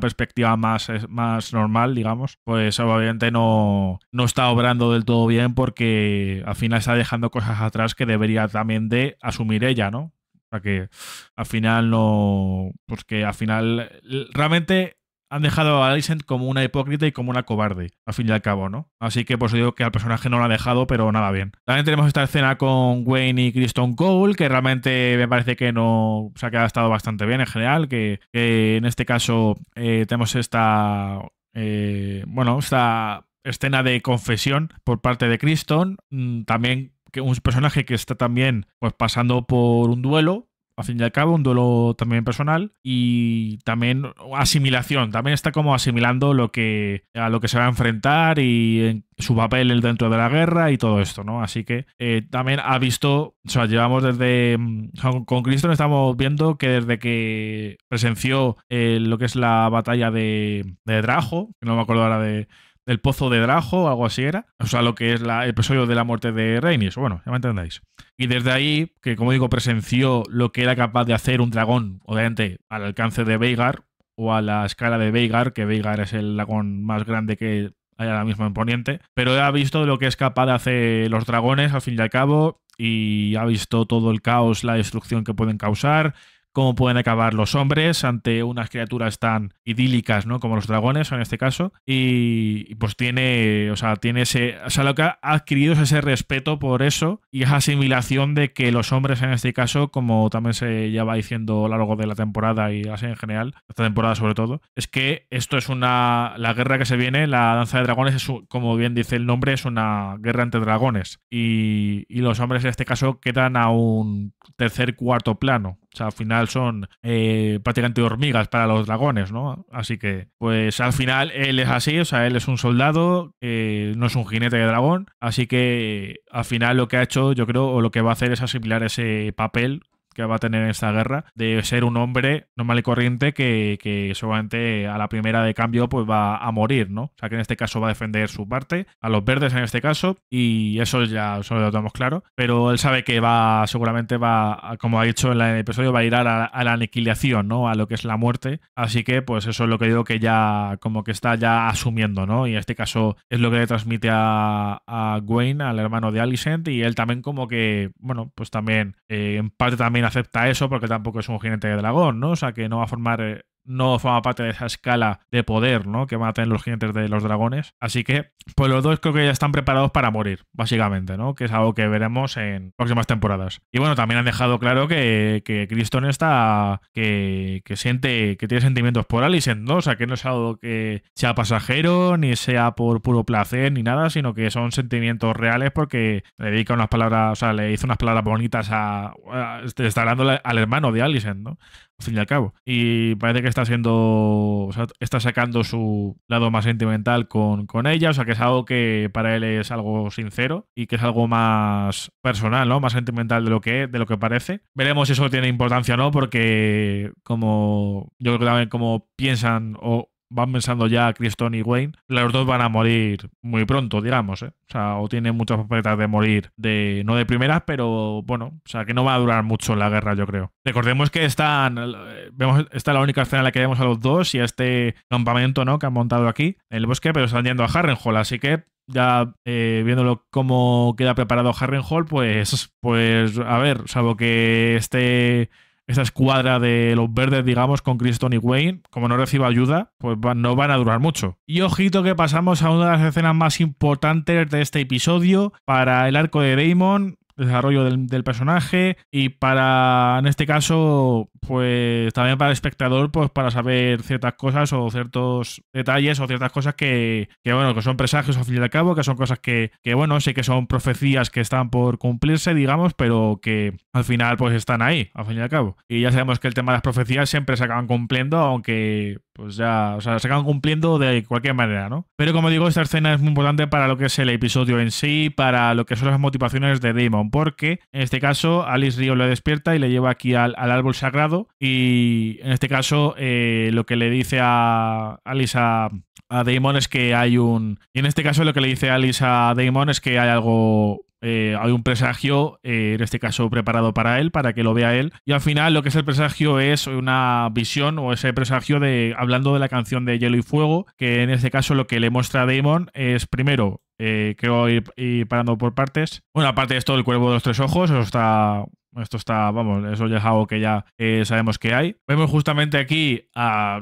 Speaker 1: perspectiva más, más normal, digamos, pues obviamente no, no está obrando del todo bien porque al final está dejando cosas atrás que debería también de asumir ella, ¿no? O sea que al final no. Pues que al final. Realmente han dejado a Alicent como una hipócrita y como una cobarde, al fin y al cabo, ¿no? Así que pues digo que al personaje no lo ha dejado, pero nada bien. También tenemos esta escena con Wayne y Kristen Cole, que realmente me parece que no o que ha estado bastante bien en general, que, en este caso eh, tenemos esta... Eh, bueno, esta escena de confesión por parte de Kristen, mm, también que un personaje que está también pues pasando por un duelo al fin y al cabo, un duelo también personal y también asimilación, también está como asimilando lo que, a lo que se va a enfrentar y su papel dentro de la guerra y todo esto, ¿no? Así que eh, también ha visto, o sea, llevamos desde, mm, con Cristo estamos viendo que desde que presenció eh, lo que es la batalla de, Drago, no me acuerdo ahora de del pozo de Drajo, algo así era. O sea, lo que es la, el episodio de la muerte de Rhaenys. Bueno, ya me entendáis. Y desde ahí, que como digo, presenció lo que era capaz de hacer un dragón, obviamente, al alcance de Veigar o a la escala de Veigar, que Veigar es el dragón más grande que hay ahora mismo en Poniente. Pero ha visto lo que es capaz de hacer los dragones, al fin y al cabo, y ha visto todo el caos, la destrucción que pueden causar cómo pueden acabar los hombres ante unas criaturas tan idílicas, ¿no? Como los dragones, en este caso. Y pues tiene, o sea, tiene ese, o sea, lo que ha adquirido es ese respeto por eso y esa asimilación de que los hombres, en este caso, como también se ya va diciendo a lo largo de la temporada y así en general, esta temporada sobre todo, es que esto es una, la guerra que se viene, la danza de dragones es, como bien dice el nombre, es una guerra entre dragones. y los hombres en este caso quedan a un tercer, cuarto plano. O sea, al final son eh, prácticamente hormigas para los dragones, ¿no? Así que, pues al final él es así, o sea, él es un soldado, eh, no es un jinete de dragón, así que eh, al final lo que ha hecho, yo creo, o lo que va a hacer es asimilar ese papel que va a tener en esta guerra, de ser un hombre normal y corriente que, que seguramente a la primera de cambio pues va a morir, ¿no? O sea que en este caso va a defender su parte, a los verdes en este caso, y eso ya eso lo tenemos claro, pero él sabe que va, seguramente va, como ha dicho en el episodio, va a ir a la, aniquilación, ¿no? A lo que es la muerte, así que pues eso es lo que digo que ya como que está ya asumiendo, ¿no? Y en este caso es lo que le transmite a, a Wayne, al hermano de Alicent, y él también como que, bueno, pues también, eh, en parte también acepta eso porque tampoco es un jinete de dragón, ¿no? O sea, que no va a formar eh, no forma parte de esa escala de poder, ¿no? Que van a tener los gigantes de los dragones. Así que, pues los dos creo que ya están preparados para morir, básicamente, ¿no? Que es algo que veremos en próximas temporadas. Y bueno, también han dejado claro que, que Criston está, que, siente, que tiene sentimientos por Alicent, ¿no? O sea, que no es algo que sea pasajero, ni sea por puro placer, ni nada, sino que son sentimientos reales porque le dedica unas palabras, o sea, le hizo unas palabras bonitas a, a este, está hablando al hermano de Alicent, ¿no? fin y al cabo. Y parece que está siendo está sacando su lado más sentimental con, ella, o sea, que es algo que para él es algo sincero y que es algo más personal, ¿no? Más sentimental de lo que, de lo que parece. Veremos si eso tiene importancia o no, porque como yo creo que también como piensan o van pensando ya Criston y Wayne, los dos van a morir muy pronto, digamos, ¿eh? O sea, o tienen muchas papeletas de morir de no de primeras, pero bueno, o sea, que no va a durar mucho la guerra, yo creo. Recordemos que están eh, vemos esta es la única escena en la que vemos a los dos y a este campamento, ¿no? que han montado aquí en el bosque, pero están yendo a Harrenhall. así que ya eh, viéndolo cómo queda preparado Harrenhall, pues pues a ver, salvo que esté esa escuadra de los verdes, digamos, con Kristen y Wayne, como no reciba ayuda, pues no van a durar mucho. Y ojito que pasamos a una de las escenas más importantes de este episodio para el arco de Damon, desarrollo del, personaje y para, en este caso, pues también para el espectador, pues para saber ciertas cosas o ciertos detalles o ciertas cosas que, que bueno, que son presagios al fin y al cabo, que son cosas que, que, bueno, sí que son profecías que están por cumplirse, digamos, pero que al final pues están ahí, al fin y al cabo. Y ya sabemos que el tema de las profecías siempre se acaban cumpliendo, aunque pues ya, o sea, se acaban cumpliendo de cualquier manera, ¿no? Pero como digo, esta escena es muy importante para lo que es el episodio en sí, para lo que son las motivaciones de Damon porque en este caso Alice Río lo despierta y le lleva aquí al, árbol sagrado y en este caso eh, lo que le dice a Alice a, a Damon es que hay un... Y en este caso lo que le dice Alice a Damon es que hay algo eh, hay un presagio, eh, en este caso preparado para él, para que lo vea él. Y al final lo que es el presagio es una visión o ese presagio de, hablando de la canción de Hielo y Fuego, que en este caso lo que le muestra a Damon es primero eh, creo ir, ir, parando por partes. Bueno, aparte de esto, el cuervo de los tres ojos, eso está esto está, vamos, eso ya es que ya eh, sabemos que hay. Vemos justamente aquí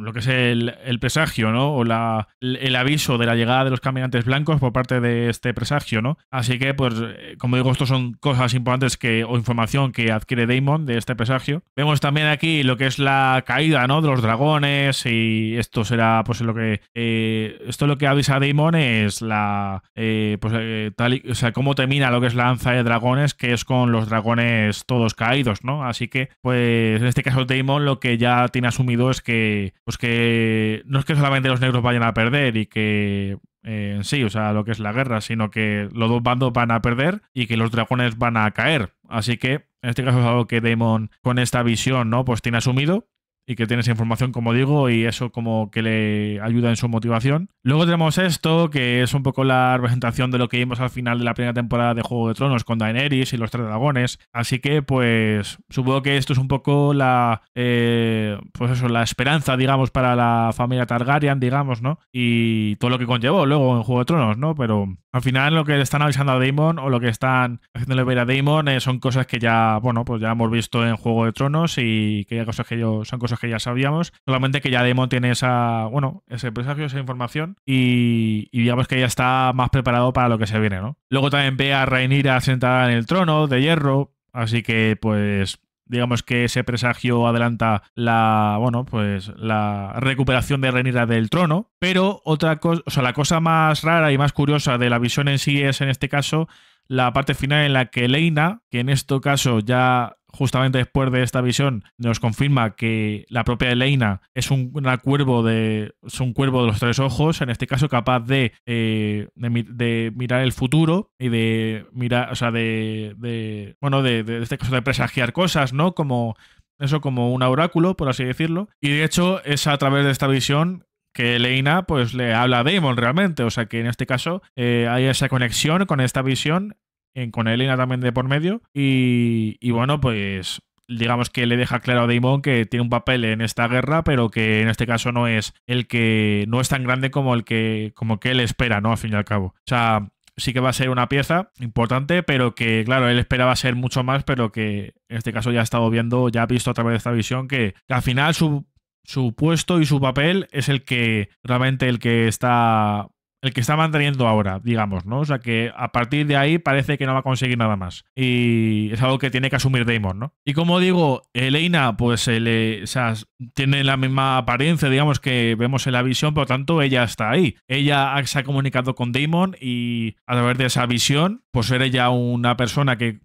Speaker 1: lo que es el, el presagio, ¿no? O la, el, aviso de la llegada de los caminantes blancos por parte de este presagio, ¿no? Así que, pues, eh, como digo, estos son cosas importantes que, o información que adquiere Damon de este presagio. Vemos también aquí lo que es la caída, ¿no? De los dragones y esto será, pues, lo que... Eh, esto lo que avisa Damon es la... pues, tal o sea, cómo termina lo que es la lanza de dragones, que es con los dragones caídos, ¿no? Así que, pues, en este caso Damon lo que ya tiene asumido es que, pues que no es que solamente los negros vayan a perder y que eh, en sí, o sea, lo que es la guerra, sino que los dos bandos van a perder y que los dragones van a caer. Así que, en este caso es algo que Damon con esta visión, ¿no? Pues tiene asumido y que tiene esa información, como digo, y eso como que le ayuda en su motivación. Luego tenemos esto, que es un poco la representación de lo que vimos al final de la primera temporada de Juego de Tronos con Daenerys y los tres dragones. Así que, pues, supongo que esto es un poco la, eh, pues eso, la esperanza, digamos, para la familia Targaryen, digamos, ¿no? Y todo lo que conllevó luego en Juego de Tronos, ¿no? Pero al final lo que le están avisando a Daemon o lo que están haciéndole ver a Daemon eh, son cosas que ya, bueno, pues ya hemos visto en Juego de Tronos y que ya cosas que yo, son cosas que ya sabíamos. Solamente que ya Daemon tiene esa, bueno, ese presagio, esa información y, digamos que ya está más preparado para lo que se viene, ¿no? Luego también ve a Rhaenyra sentada en el trono de hierro, así que pues digamos que ese presagio adelanta la, bueno, pues la recuperación de Renira del trono, pero otra cosa, o sea, la cosa más rara y más curiosa de la visión en sí es en este caso la parte final en la que Leina, que en este caso ya justamente después de esta visión, nos confirma que la propia Elena es un, cuervo de, un cuervo de los tres ojos, en este caso capaz de, eh, mirar el futuro y de mirar, o sea, de, bueno, de, este de presagiar cosas, ¿no? Como eso como un oráculo, por así decirlo. Y de hecho es a través de esta visión que Elena pues le habla a Damon realmente, o sea que en este caso eh, hay esa conexión con esta visión con Elena también de por medio. Y, bueno, pues digamos que le deja claro a Damon que tiene un papel en esta guerra, pero que en este caso no es el que no es tan grande como el que como que él espera, ¿no? Al fin y al cabo. O sea, sí que va a ser una pieza importante, pero que claro, él esperaba ser mucho más, pero que en este caso ya ha estado viendo, ya ha visto a través de esta visión que, que al final su su puesto y su papel es el que realmente el que está el que está manteniendo ahora, digamos, ¿no? O sea que a partir de ahí parece que no va a conseguir nada más. Y es algo que tiene que asumir Damon, ¿no? Y como digo, Elena, pues se le, o sea, tiene la misma apariencia, digamos, que vemos en la visión, por lo tanto, ella está ahí. Ella se ha comunicado con Damon y a través de esa visión, pues era ella una persona que,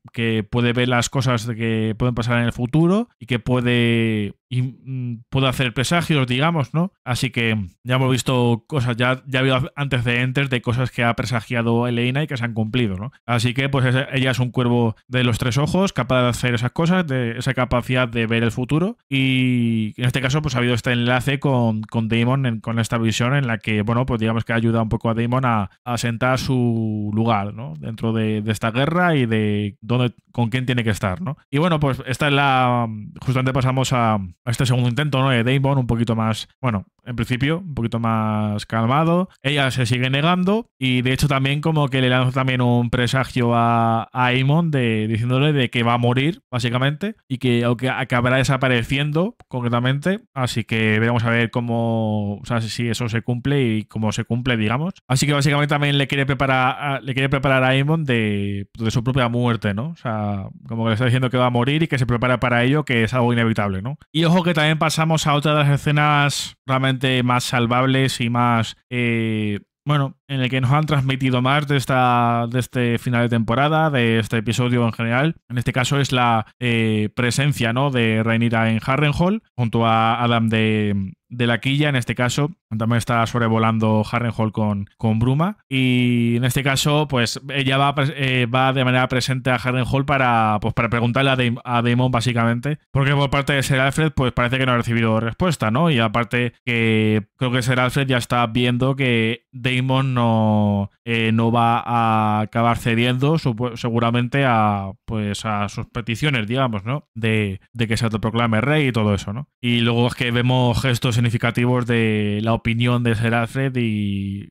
Speaker 1: puede ver las cosas que pueden pasar en el futuro y que puede, mm, puede hacer presagios, digamos, ¿no? Así que ya hemos visto cosas, ya, ya ha habido antecedentes de cosas que ha presagiado Elena y que se han cumplido, ¿no? Así que, pues ella es un cuervo de los tres ojos, capaz de hacer esas cosas, de esa capacidad de ver el futuro y en este caso, pues ha habido este enlace con, con Damon, con esta visión en la que, bueno, pues digamos que ha ayudado un poco a Damon a, asentar sentar su lugar, ¿no? Dentro de, esta guerra y de dónde, con quién tiene que estar, ¿no? Y bueno, pues esta es la. Justamente pasamos a, a este segundo intento, ¿no? De Damon, un poquito más. Bueno, en principio, un poquito más calmado. Ella se sigue negando y de hecho también como que le lanza también un presagio a, a de, diciéndole de que va a morir, básicamente, y que acabará desapareciendo concretamente. Así que veremos a ver cómo, o sea, si eso se cumple y cómo se cumple, digamos. Así que básicamente también le quiere preparar a, le quiere preparar a de, de su propia muerte, ¿no? O sea, como que le está diciendo que va a morir y que se prepara para ello, que es algo inevitable, ¿no? Y ojo que también pasamos a otra de las escenas realmente más salvables y más... Eh, bueno, en el que nos han transmitido más de, esta, de este final de temporada, de este episodio en general. En este caso es la eh, presencia ¿no? de Rhaenyra en Harrenhal junto a Adam de, de la quilla, en este caso, también está sobrevolando Harrenhal con, con Bruma. Y en este caso, pues ella va, eh, va de manera presente a Harrenhal para, pues, para preguntarle a, Damon, básicamente, porque por parte de Ser Alfred, pues parece que no ha recibido respuesta, ¿no? Y aparte, que creo que Ser Alfred ya está viendo que Damon no, eh, no va a acabar cediendo, seguramente, a, pues, a sus peticiones, digamos, ¿no? De, de que se autoproclame rey y todo eso, ¿no? Y luego es que vemos gestos en significativos de la opinión de Ser Alfred y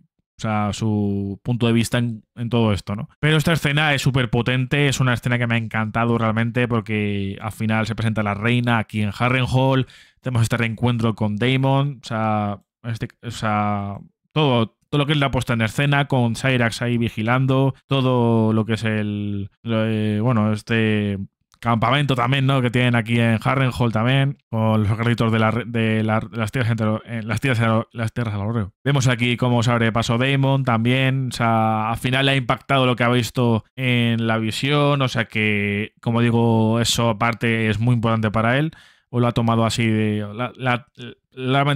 Speaker 1: su punto de vista en, todo esto, ¿no? Pero esta escena es súper potente, es una escena que me ha encantado realmente porque al final se presenta la reina aquí en Hall tenemos este reencuentro con Damon, o sea, este, todo, lo que es la puesta en escena, con Cyrax ahí vigilando, todo lo que es el, eh, bueno, este campamento también, ¿no? Que tienen aquí en Harrenhall también, con los créditos de, las tierras entre, las tierras las tierras Vemos aquí cómo se abre paso Damon también, o sea, al final le ha impactado lo que ha visto en la visión, o sea que, como digo, eso aparte es muy importante para él, o lo ha tomado así de... le ha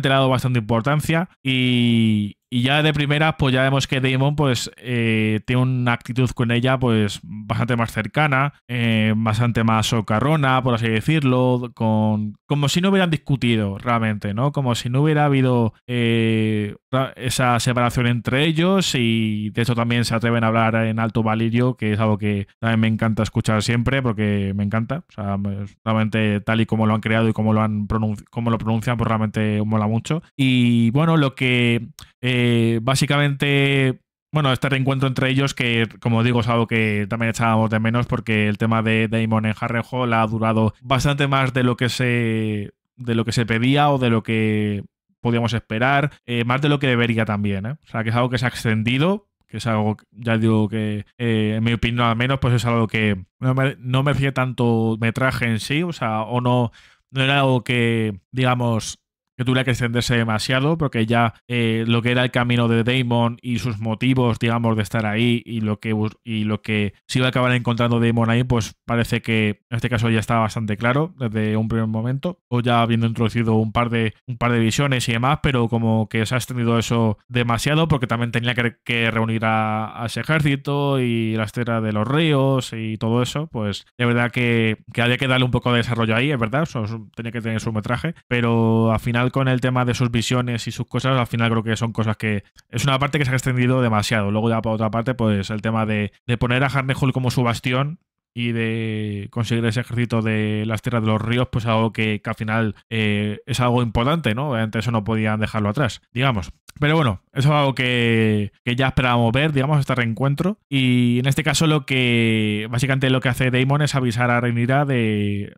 Speaker 1: dado bastante importancia y, y ya de primera, pues ya vemos que Damon, pues, eh, tiene una actitud con ella, pues, bastante más cercana, eh, bastante más socarrona, por así decirlo, con, como si no hubieran discutido realmente, ¿no? Como si no hubiera habido eh, esa separación entre ellos y de hecho también se atreven a hablar en alto valirio, que es algo que también me encanta escuchar siempre porque me encanta. O sea, realmente tal y como lo han creado y como lo, han como lo pronuncian, pues realmente mola mucho. Y bueno, lo que eh, básicamente, bueno, este reencuentro entre ellos, que como digo, es algo que también echábamos de menos porque el tema de Damon en Harry Hall ha durado bastante más de lo que se, de lo que se pedía o de lo que podíamos esperar, eh, más de lo que debería también. ¿eh? O sea, que es algo que se ha extendido, que es algo, ya digo que, en mi opinión al menos, pues es algo que no me, no tanto metraje en sí, o sea, o no, no era algo que, digamos, que tuviera que extenderse demasiado, porque ya eh, lo que era el camino de Damon y sus motivos, digamos, de estar ahí y lo que, y lo que se iba a acabar encontrando Damon ahí, pues parece que en este caso ya estaba bastante claro desde un primer momento, o ya habiendo introducido un par de, un par de visiones y demás, pero como que se ha extendido eso demasiado, porque también tenía que, reunir a, ese ejército y la estera de los ríos y todo eso, pues de verdad que, que había que darle un poco de desarrollo ahí, es verdad, tenía que tener su metraje, pero al final con el tema de sus visiones y sus cosas, al final creo que son cosas que es una parte que se ha extendido demasiado. Luego ya para otra parte, pues el tema de, poner a Hall como su bastión y de conseguir ese ejército de las tierras de los ríos, pues algo que, al final eh, es algo importante, ¿no? Antes eso no podían dejarlo atrás, digamos. Pero bueno, eso es algo que, ya esperábamos ver, digamos, este reencuentro. Y en este caso lo que básicamente lo que hace Damon es avisar a Rhaenyra de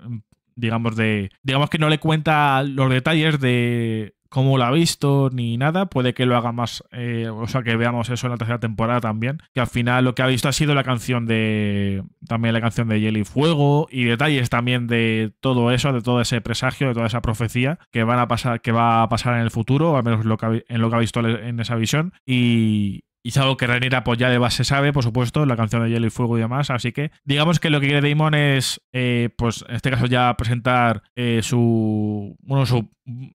Speaker 1: digamos, de. Digamos que no le cuenta los detalles de cómo lo ha visto ni nada. Puede que lo haga más. Eh, o sea, que veamos eso en la tercera temporada también. Que al final lo que ha visto ha sido la canción de. También la canción de Jelly Fuego. Y detalles también de todo eso, de todo ese presagio, de toda esa profecía que van a pasar, que va a pasar en el futuro, al menos en lo que ha visto en esa visión. Y, y es algo que Rhaenyra pues de base sabe, por supuesto, la canción de Hielo y Fuego y demás. Así que digamos que lo que quiere Damon es, eh, pues en este caso ya presentar eh, su, bueno, su,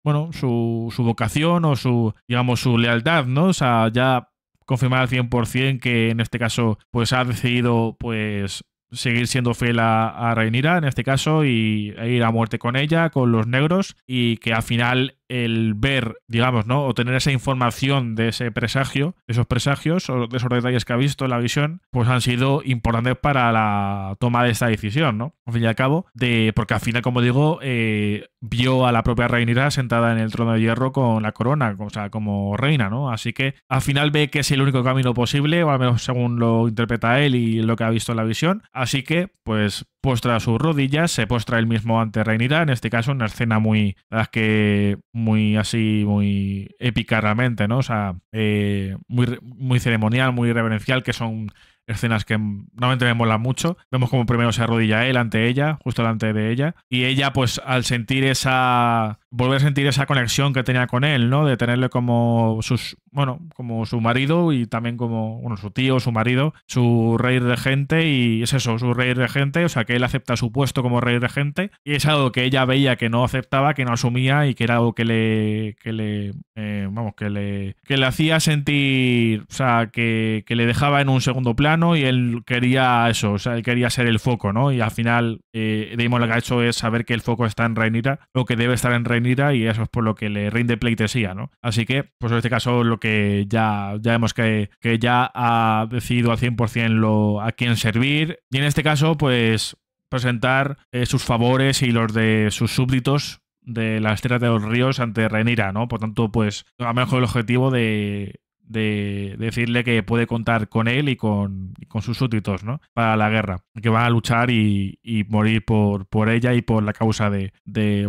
Speaker 1: bueno su, vocación o su, digamos, su lealtad, ¿no? O sea, ya confirmar al 100% que en este caso pues ha decidido pues seguir siendo fiel a, a en este caso y e ir a muerte con ella, con los negros y que al final el ver, digamos, ¿no? O tener esa información de ese presagio, de esos presagios o de esos detalles que ha visto en la visión, pues han sido importantes para la toma de esta decisión, ¿no? Al fin y al cabo, de, porque al final, como digo, eh, vio a la propia reina sentada en el trono de hierro con la corona, o sea, como reina, ¿no? Así que al final ve que es el único camino posible, o al menos según lo interpreta él y lo que ha visto en la visión. Así que, pues postra sus rodillas, se postra él mismo ante Reinidad, en este caso una escena muy, que muy así, muy épica realmente, ¿no? O sea, eh, muy, muy ceremonial, muy reverencial, que son escenas que normalmente me molan mucho. Vemos como primero se arrodilla él ante ella, justo delante de ella, y ella pues al sentir esa volver a sentir esa conexión que tenía con él, ¿no? De tenerle como sus, bueno, como su marido y también como, bueno, su tío, su marido, su rey regente y es eso, su rey regente, o sea, que él acepta su puesto como rey regente y es algo que ella veía que no aceptaba, que no asumía y que era algo que le, que le, eh, vamos, que le, que le hacía sentir, o sea, que, le dejaba en un segundo plano y él quería eso, o sea, él quería ser el foco, ¿no? Y al final, eh, lo que ha hecho es saber que el foco está en reinita, lo que debe estar en Rhaenyra y eso es por lo que le rinde pleitesía, ¿no? Así que, pues en este caso, lo que ya, ya vemos que, ya ha decidido al 100% lo, a quién servir. Y en este caso, pues presentar eh, sus favores y los de sus súbditos de las tierras de los ríos ante Renira, ¿no? Por tanto, pues a lo mejor el objetivo de de decirle que puede contar con él y con, con sus súbditos, ¿no? Para la guerra, que van a luchar y, y morir por, por ella y por la causa de,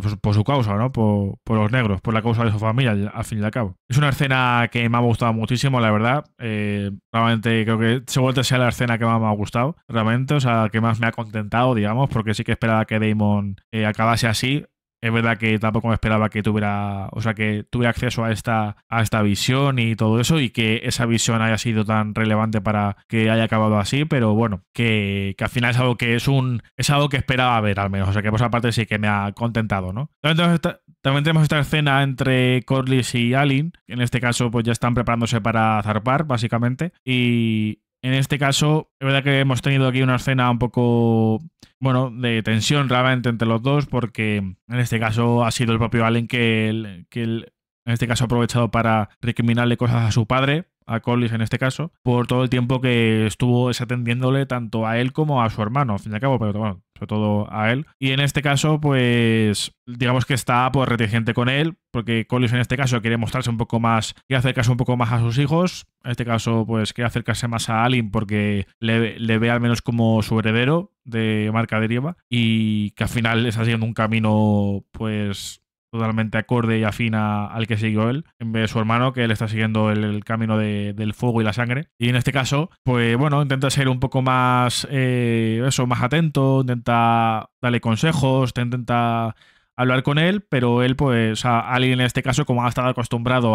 Speaker 1: pues, por su causa, ¿no? Por, los negros, por la causa de su familia, al fin y al cabo. Es una escena que me ha gustado muchísimo, la verdad. Eh, realmente creo que se a sea la escena que más me ha gustado, realmente, o sea, que más me ha contentado, digamos, porque sí que esperaba que Damon eh, acabase así, es verdad que tampoco me esperaba que tuviera, o sea, que tuviera acceso a esta, a esta visión y todo eso y que esa visión haya sido tan relevante para que haya acabado así, pero bueno, que, al final es algo que es un, es algo que esperaba ver al menos, o sea, que por esa parte sí que me ha contentado, ¿no? También tenemos esta, escena entre Corlys y Alin, en este caso pues ya están preparándose para zarpar básicamente y en este caso, es verdad que hemos tenido aquí una escena un poco, bueno, de tensión realmente entre los dos, porque en este caso ha sido el propio Allen que, el, que en este caso ha aprovechado para recriminarle cosas a su padre a Collis en este caso, por todo el tiempo que estuvo desatendiéndole tanto a él como a su hermano, al fin y al cabo, pero bueno, sobre todo a él. Y en este caso, pues digamos que está pues, reticente con él, porque Collis en este caso quiere mostrarse un poco más, quiere acercarse un poco más a sus hijos. En este caso, pues quiere acercarse más a Alin porque le, ve al menos como su heredero de marca deriva y que al final está haciendo un camino, pues totalmente acorde y afina al que siguió él, en vez de su hermano, que él está siguiendo el, camino del fuego y la sangre. Y en este caso, pues bueno, intenta ser un poco más, eh, eso, más atento, intenta darle consejos, te intenta hablar con él, pero él, pues, a alguien en este caso, como ha estado acostumbrado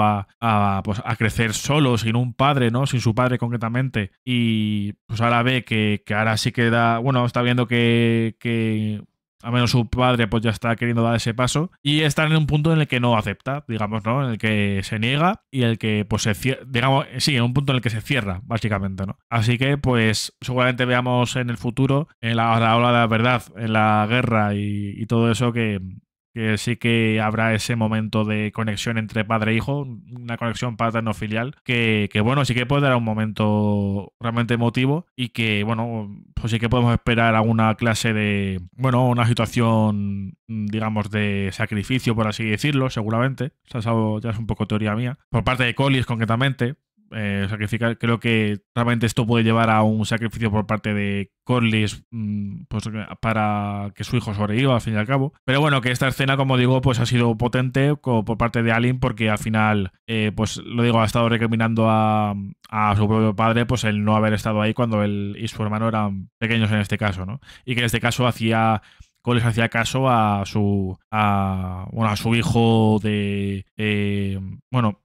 Speaker 1: pues, a, crecer solo, sin un padre, ¿no? Sin su padre concretamente. Y pues ahora ve que, que ahora sí queda... Bueno, está viendo que, que a menos su padre pues ya está queriendo dar ese paso y están en un punto en el que no acepta, digamos, ¿no? En el que se niega y el que pues se cierra, digamos, sí, en un punto en el que se cierra, básicamente, ¿no? Así que pues seguramente veamos en el futuro, en la, hora ola de la verdad, en la guerra y todo eso que, que sí que habrá ese momento de conexión entre padre e hijo, una conexión paterno-filial, que, bueno, sí que puede dar un momento realmente emotivo y que bueno, pues sí que podemos esperar alguna clase de, bueno, una situación, digamos, de sacrificio, por así decirlo, seguramente. O sea, ya es un poco teoría mía. Por parte de Collis concretamente, eh, sacrificar. Creo que realmente esto puede llevar a un sacrificio por parte de Corlys mm, pues, para que su hijo sobreviva, al fin y al cabo. Pero bueno, que esta escena, como digo, pues ha sido potente por parte de Alin, porque al final, eh, pues lo digo, ha estado recriminando a, a, su propio padre, pues el no haber estado ahí cuando él y su hermano eran pequeños en este caso, ¿no? Y que en este caso hacía les hacía caso a su a, bueno, a su hijo de eh, bueno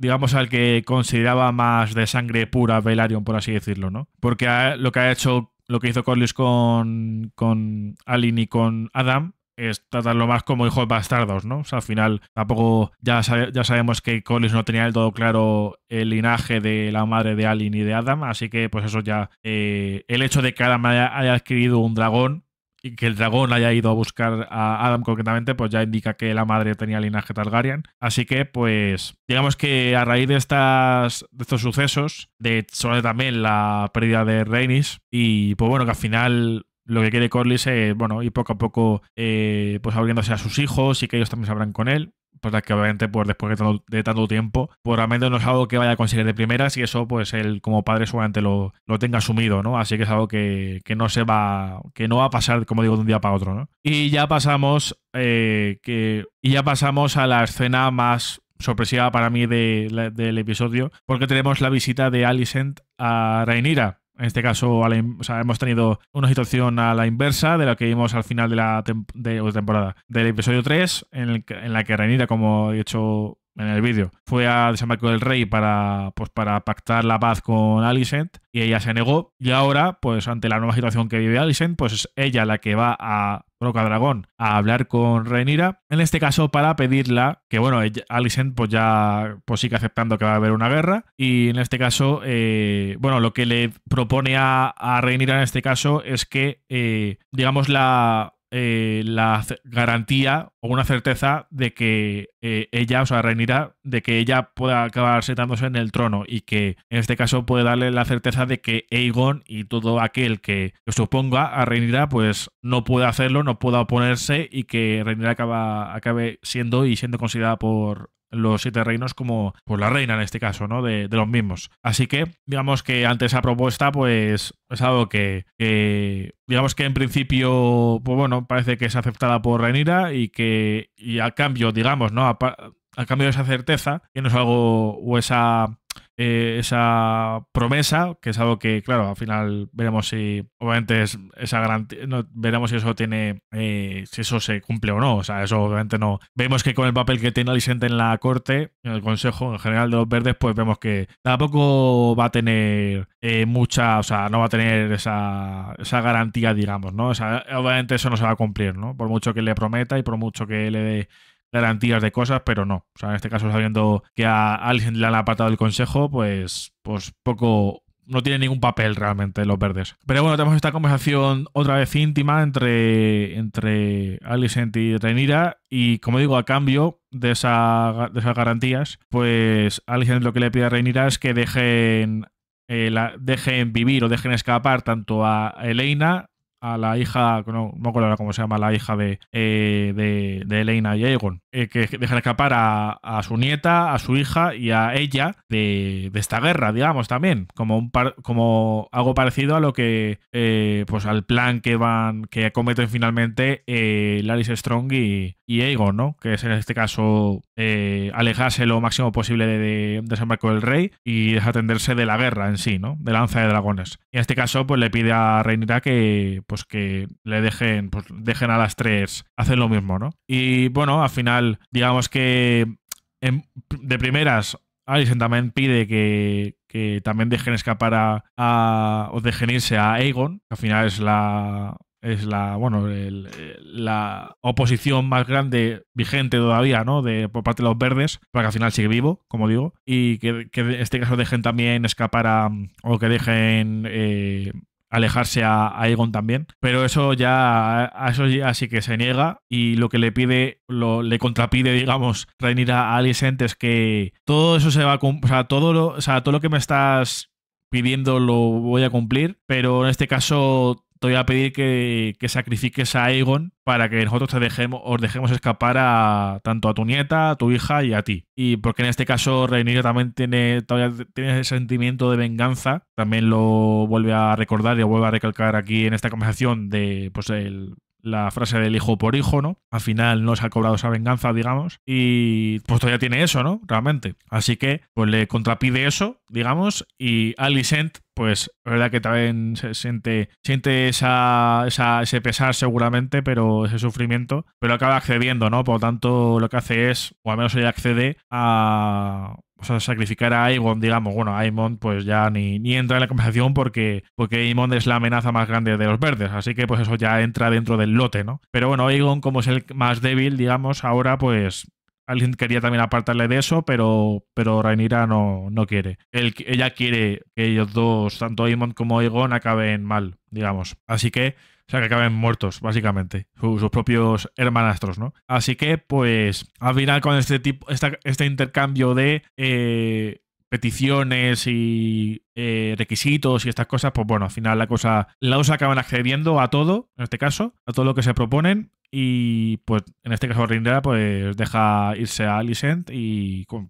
Speaker 1: digamos, al que consideraba más de sangre pura Velaryon, por así decirlo, ¿no? Porque lo que ha hecho, lo que hizo Corlys con, con Alin y con Adam es tratarlo más como hijos bastardos, ¿no? O sea, al final tampoco ya, ya sabemos que Corlys no tenía del todo claro el linaje de la madre de Alin y de Adam, así que pues eso ya, eh, el hecho de que Adam haya adquirido un dragón y que el dragón haya ido a buscar a Adam concretamente, pues ya indica que la madre tenía linaje Targaryen. Así que, pues, digamos que a raíz de, estas, de estos sucesos, de sobre también la pérdida de Rhaenys, y pues bueno, que al final lo que quiere Corlys es, bueno, ir poco a poco eh, pues abriéndose a sus hijos y que ellos también se abran con él obviamente después de tanto, tiempo, probablemente no es algo que vaya a conseguir de primeras y eso pues él como padre seguramente lo, lo tenga asumido, ¿no? Así que es algo que, no se va, que no va a pasar, como digo, de un día para otro, ¿no? Y ya pasamos, eh, que, y ya pasamos a la escena más sorpresiva para mí del episodio, porque tenemos la visita de Alicent a Rainira en este caso, hemos tenido una situación a la inversa de la que vimos al final de la temporada del episodio 3, en, la que Reinita, como he hecho en el vídeo, fue a desembarco del Rey para, pues, para pactar la paz con Alicent y ella se negó. Y ahora, pues ante la nueva situación que vive Alicent, pues es ella la que va a Roca Dragón a hablar con Renira en este caso para pedirla que, bueno, Alicent pues ya pues sigue aceptando que va a haber una guerra y en este caso, eh, bueno, lo que le propone a, a en este caso es que, eh, digamos, la, eh, la garantía o una certeza de que eh, ella, o sea, Rhaenyra, de que ella pueda acabar sentándose en el trono y que en este caso puede darle la certeza de que Aegon y todo aquel que, se suponga a Reinirá, pues no pueda hacerlo, no pueda oponerse y que Rhaenyra acabe siendo y siendo considerada por los siete reinos como pues, la reina en este caso, ¿no? De, los mismos. Así que, digamos que ante esa propuesta, pues es algo que, digamos que en principio, pues bueno, parece que es aceptada por Reinira y que, y a cambio, digamos, ¿no? A, cambio de esa certeza, que no es algo, o esa eh, esa promesa, que es algo que, claro, al final veremos si, obviamente, es esa garantía, veremos si eso tiene, eh, si eso se cumple o no. O sea, eso obviamente no. Vemos que con el papel que tiene Alicente en la corte, en el Consejo en general de los Verdes, pues vemos que tampoco va a tener eh, mucha, o sea, no va a tener esa, esa garantía, digamos, ¿no? O sea, obviamente eso no se va a cumplir, ¿no? Por mucho que le prometa y por mucho que le dé garantías de cosas, pero no. O sea, en este caso, sabiendo que a alguien le han apartado el consejo, pues, pues poco. No tiene ningún papel realmente los verdes. Pero bueno, tenemos esta conversación otra vez íntima entre, entre Alicent y Renira. Y como digo, a cambio de, de esas garantías, pues Alicent lo que le pide a Renira es que dejen eh, la, dejen vivir o dejen escapar tanto a Elena a la hija, no, me acuerdo ahora cómo se llama, la hija de, eh, de, Elena y Aegon, eh, que dejan escapar a, su nieta, a su hija y a ella de, esta guerra, digamos, también, como, un par, como algo parecido a lo que, eh, pues al plan que van, que acometen finalmente Laris Strong y, Aegon, ¿no? Que es en este caso alejarse lo máximo posible de, desembarco del rey y desatenderse de la guerra en sí, ¿no? De lanza de dragones. Y en este caso, pues le pide a Reinita que pues que le dejen, pues dejen a las tres hacen lo mismo, ¿no? Y bueno, al final, digamos que em, de primeras, Alison también pide que, también dejen escapar a, o dejen irse a Aegon, que al final es la es la bueno la oposición más grande vigente todavía no de por parte de los verdes para que al final sigue vivo como digo y que, en este caso dejen también escapar a o que dejen eh, alejarse a, Egon también, pero eso ya, a eso ya que se niega y lo que le pide, lo, le contrapide, digamos, Rhaenyra a Alicent es que todo eso se va a, o todo lo, o sea, todo lo que me estás pidiendo lo voy a cumplir, pero en este caso te voy a pedir que, que sacrifiques a Aegon para que nosotros te dejemos, os dejemos escapar a tanto a tu nieta, a tu hija y a ti. Y porque en este caso Rhaenyra también tiene, todavía tiene ese sentimiento de venganza, también lo vuelve a recordar y lo vuelve a recalcar aquí en esta conversación de pues el, la frase del hijo por hijo, ¿no? Al final no se ha cobrado esa venganza, digamos, y pues todavía tiene eso, ¿no? Realmente. Así que, pues le contrapide eso, digamos, y Alicent, pues, la verdad que también se siente, siente esa, esa, ese pesar seguramente, pero ese sufrimiento, pero acaba accediendo, ¿no? Por lo tanto, lo que hace es, o al menos ella accede a o sea, sacrificar a Aegon, digamos, bueno, Aemon pues ya ni, ni entra en la conversación porque, porque es la amenaza más grande de los verdes, así que pues eso ya entra dentro del lote, ¿no? Pero bueno, Aegon como es el más débil, digamos, ahora pues alguien quería también apartarle de eso, pero, pero Rhaenyra no, no quiere. ella quiere que ellos dos, tanto Aemon como Aegon, acaben mal, digamos. Así que o sea, que acaben muertos, básicamente. Sus, propios hermanastros, ¿no? Así que, pues, al final con este tipo, este intercambio de eh, peticiones y eh, requisitos y estas cosas, pues bueno, al final la cosa, la acaban accediendo a todo, en este caso, a todo lo que se proponen. Y pues en este caso Rindera pues deja irse a Alicent y con,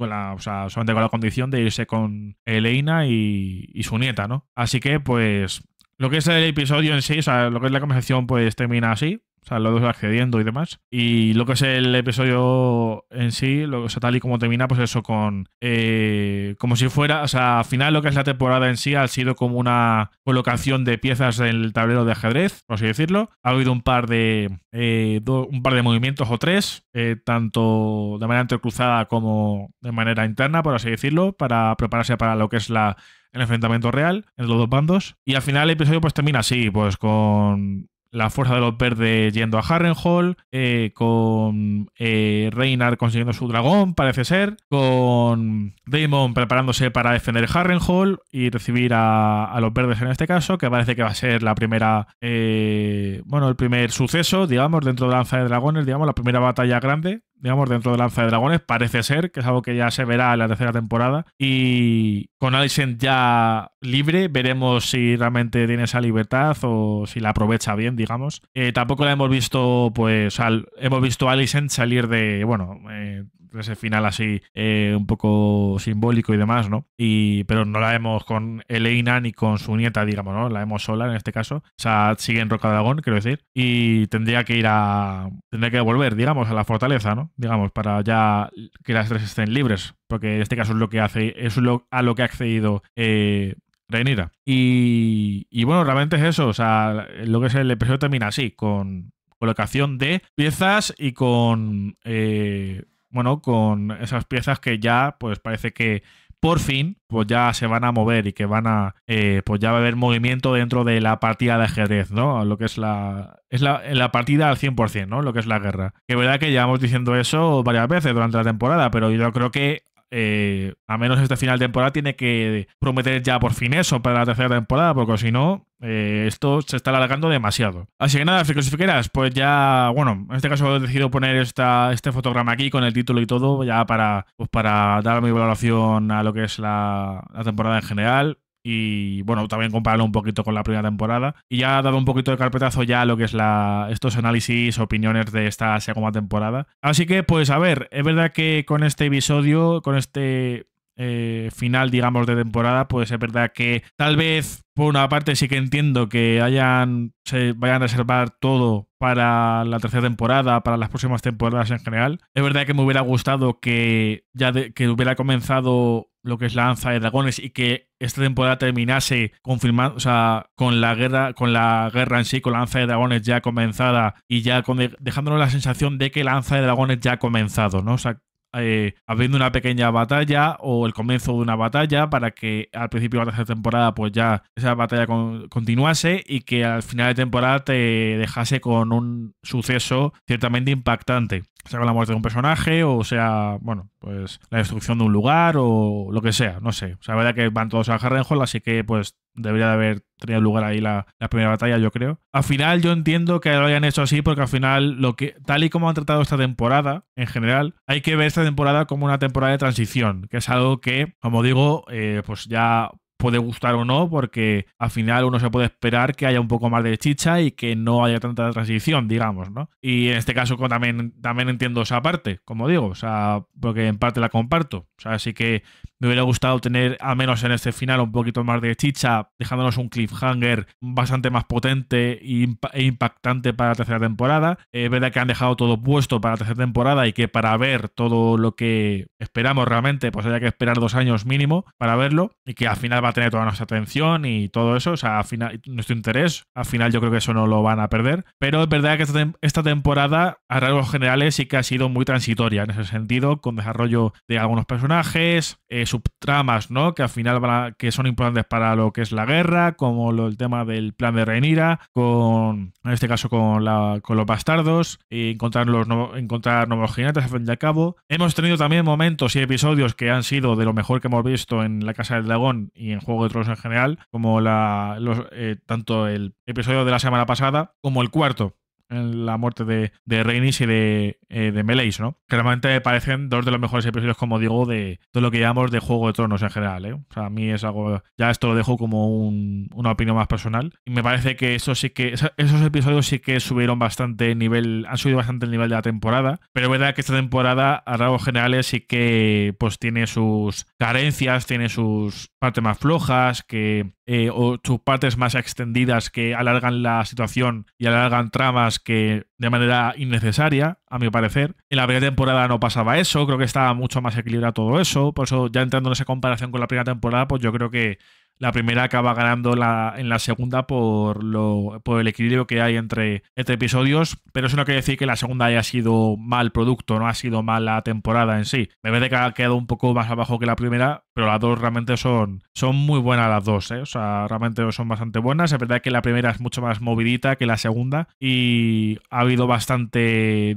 Speaker 1: la, o sea, solamente con la condición de irse con Elena y, y su nieta, ¿no? Así que pues lo que es el episodio en sí, o sea, lo que es la conversación, pues termina así. O sea, los dos accediendo y demás. Y lo que es el episodio en sí, lo, o sea, tal y como termina, pues eso con. Eh, como si fuera. O sea, al final lo que es la temporada en sí ha sido como una colocación de piezas en el tablero de ajedrez, por así decirlo. Ha habido un par de. Eh, un par de movimientos o tres, eh, tanto de manera entrecruzada como de manera interna, por así decirlo, para prepararse para lo que es la el enfrentamiento real entre los dos bandos. Y al final el episodio pues termina así, pues con la fuerza de los verdes yendo a Harrenhall. Eh, con eh, consiguiendo su dragón, parece ser, con Daemon preparándose para defender Harrenhall. y recibir a, los verdes en este caso, que parece que va a ser la primera, eh, bueno, el primer suceso, digamos, dentro de Lanza de Dragones, digamos, la primera batalla grande digamos, dentro de Lanza de Dragones, parece ser, que es algo que ya se verá en la tercera temporada. Y con Alicent ya libre, veremos si realmente tiene esa libertad o si la aprovecha bien, digamos. Eh, tampoco la hemos visto, pues, hemos visto a Alicent salir de, bueno, eh, ese final así eh, un poco simbólico y demás, ¿no? Y, pero no la vemos con Elena ni con su nieta, digamos, ¿no? La vemos sola en este caso. O sea, sigue en Roca Dragón, quiero decir. Y tendría que ir a. Tendría que volver, digamos, a la fortaleza, ¿no? Digamos, para ya que las tres estén libres. Porque en este caso es lo que hace. Es a lo que ha accedido. Eh, Reinira. Y, y bueno, realmente es eso. O sea, lo que es el episodio termina así, con colocación de piezas y con eh, bueno, con esas piezas que ya, pues parece que por fin, pues ya se van a mover y que van a, eh, pues ya va a haber movimiento dentro de la partida de ajedrez, ¿no? Lo que es la, es la, partida al 100%, ¿no? Lo que es la guerra. Que verdad que llevamos diciendo eso varias veces durante la temporada, pero yo creo que eh, a menos esta final de temporada, tiene que prometer ya por fin eso para la tercera temporada, porque si no, eh, esto se está alargando demasiado. Así que nada, quieras pues ya, bueno, en este caso he decidido poner esta, este fotograma aquí con el título y todo, ya para, pues para dar mi valoración a lo que es la, la temporada en general y bueno, también compararlo un poquito con la primera temporada. Y ya ha dado un poquito de carpetazo ya lo que es la, estos análisis, opiniones de esta segunda temporada. Así que pues a ver, es verdad que con este episodio, con este eh, final, digamos, de temporada, pues es verdad que tal vez por una parte sí que entiendo que hayan se vayan a reservar todo para la tercera temporada, para las próximas temporadas en general. Es verdad que me hubiera gustado que ya que hubiera comenzado lo que es la Lanza de Dragones y que esta temporada terminase confirmando, sea, con la guerra, con la guerra en sí, con la Lanza de Dragones ya comenzada y ya con dejándonos la sensación de que la Lanza de Dragones ya ha comenzado, ¿no? sea, eh, habiendo una pequeña batalla o el comienzo de una batalla para que al principio de la tercera temporada pues ya esa batalla continuase y que al final de temporada te dejase con un suceso ciertamente impactante sea con la muerte de un personaje o sea, bueno, pues la destrucción de un lugar o lo que sea, no sé. O sea, la verdad que van todos a Harrenhal, así que pues debería de haber tenido lugar ahí la, primera batalla, yo creo. Al final yo entiendo que lo hayan hecho así porque al final, lo que, tal y como han tratado esta temporada en general, hay que ver esta temporada como una temporada de transición, que es algo que, como digo, eh, pues ya puede gustar o no, porque al final uno se puede esperar que haya un poco más de chicha y que no haya tanta transición, digamos, ¿no? Y en este caso también, también entiendo esa parte, como digo, o sea, porque en parte la comparto. O sea, así que me hubiera gustado tener, al menos en este final, un poquito más de chicha, dejándonos un cliffhanger bastante más potente e, e impactante para la tercera temporada. Eh, es verdad que han dejado todo puesto para la tercera temporada y que para ver todo lo que esperamos realmente, pues haya que esperar dos años mínimo para verlo y que al final va a tener toda nuestra atención y todo eso, o sea, final, nuestro interés, al final yo creo que eso no lo van a perder, pero es verdad que esta, temporada a rasgos generales sí que ha sido muy transitoria en ese sentido, con desarrollo de algunos personajes, eh, subtramas, ¿no? Que al final van que son importantes para lo que es la guerra, como el tema del plan de Reinira, con, en este caso con, la, los bastardos, y encontrar, encontrar nuevos jinetes al fin y cabo. Hemos tenido también momentos y episodios que han sido de lo mejor que hemos visto en La Casa del Dragón y en en Juego de Tronos en general, como la, eh, tanto el episodio de la semana pasada como el cuarto en la muerte de, de y de, eh, ¿no? Que realmente me parecen dos de los mejores episodios, como digo, de todo lo que llamamos de Juego de Tronos en general, ¿eh? O sea, a mí es algo, ya esto lo dejo como un, una opinión más personal. Y me parece que eso sí que, esos episodios sí que subieron bastante el nivel, han subido bastante el nivel de la temporada, pero es verdad que esta temporada a rasgos generales sí que pues tiene sus carencias, tiene sus partes más flojas, que eh, o sus partes más extendidas que alargan la situación y alargan tramas que de manera innecesaria, a mi parecer. En la primera temporada no pasaba eso, creo que estaba mucho más equilibrado todo eso, por eso ya entrando en esa comparación con la primera temporada, pues yo creo que la primera acaba ganando la, en la segunda por, lo, por el equilibrio que hay entre, entre episodios, pero eso no quiere decir que la segunda haya sido mal producto, no ha sido mala temporada en sí. Me parece que ha quedado un poco más abajo que la primera, pero las dos realmente son, son muy buenas las dos, ¿eh? o sea, realmente son bastante buenas. Es verdad que la primera es mucho más movidita que la segunda y ha habido bastante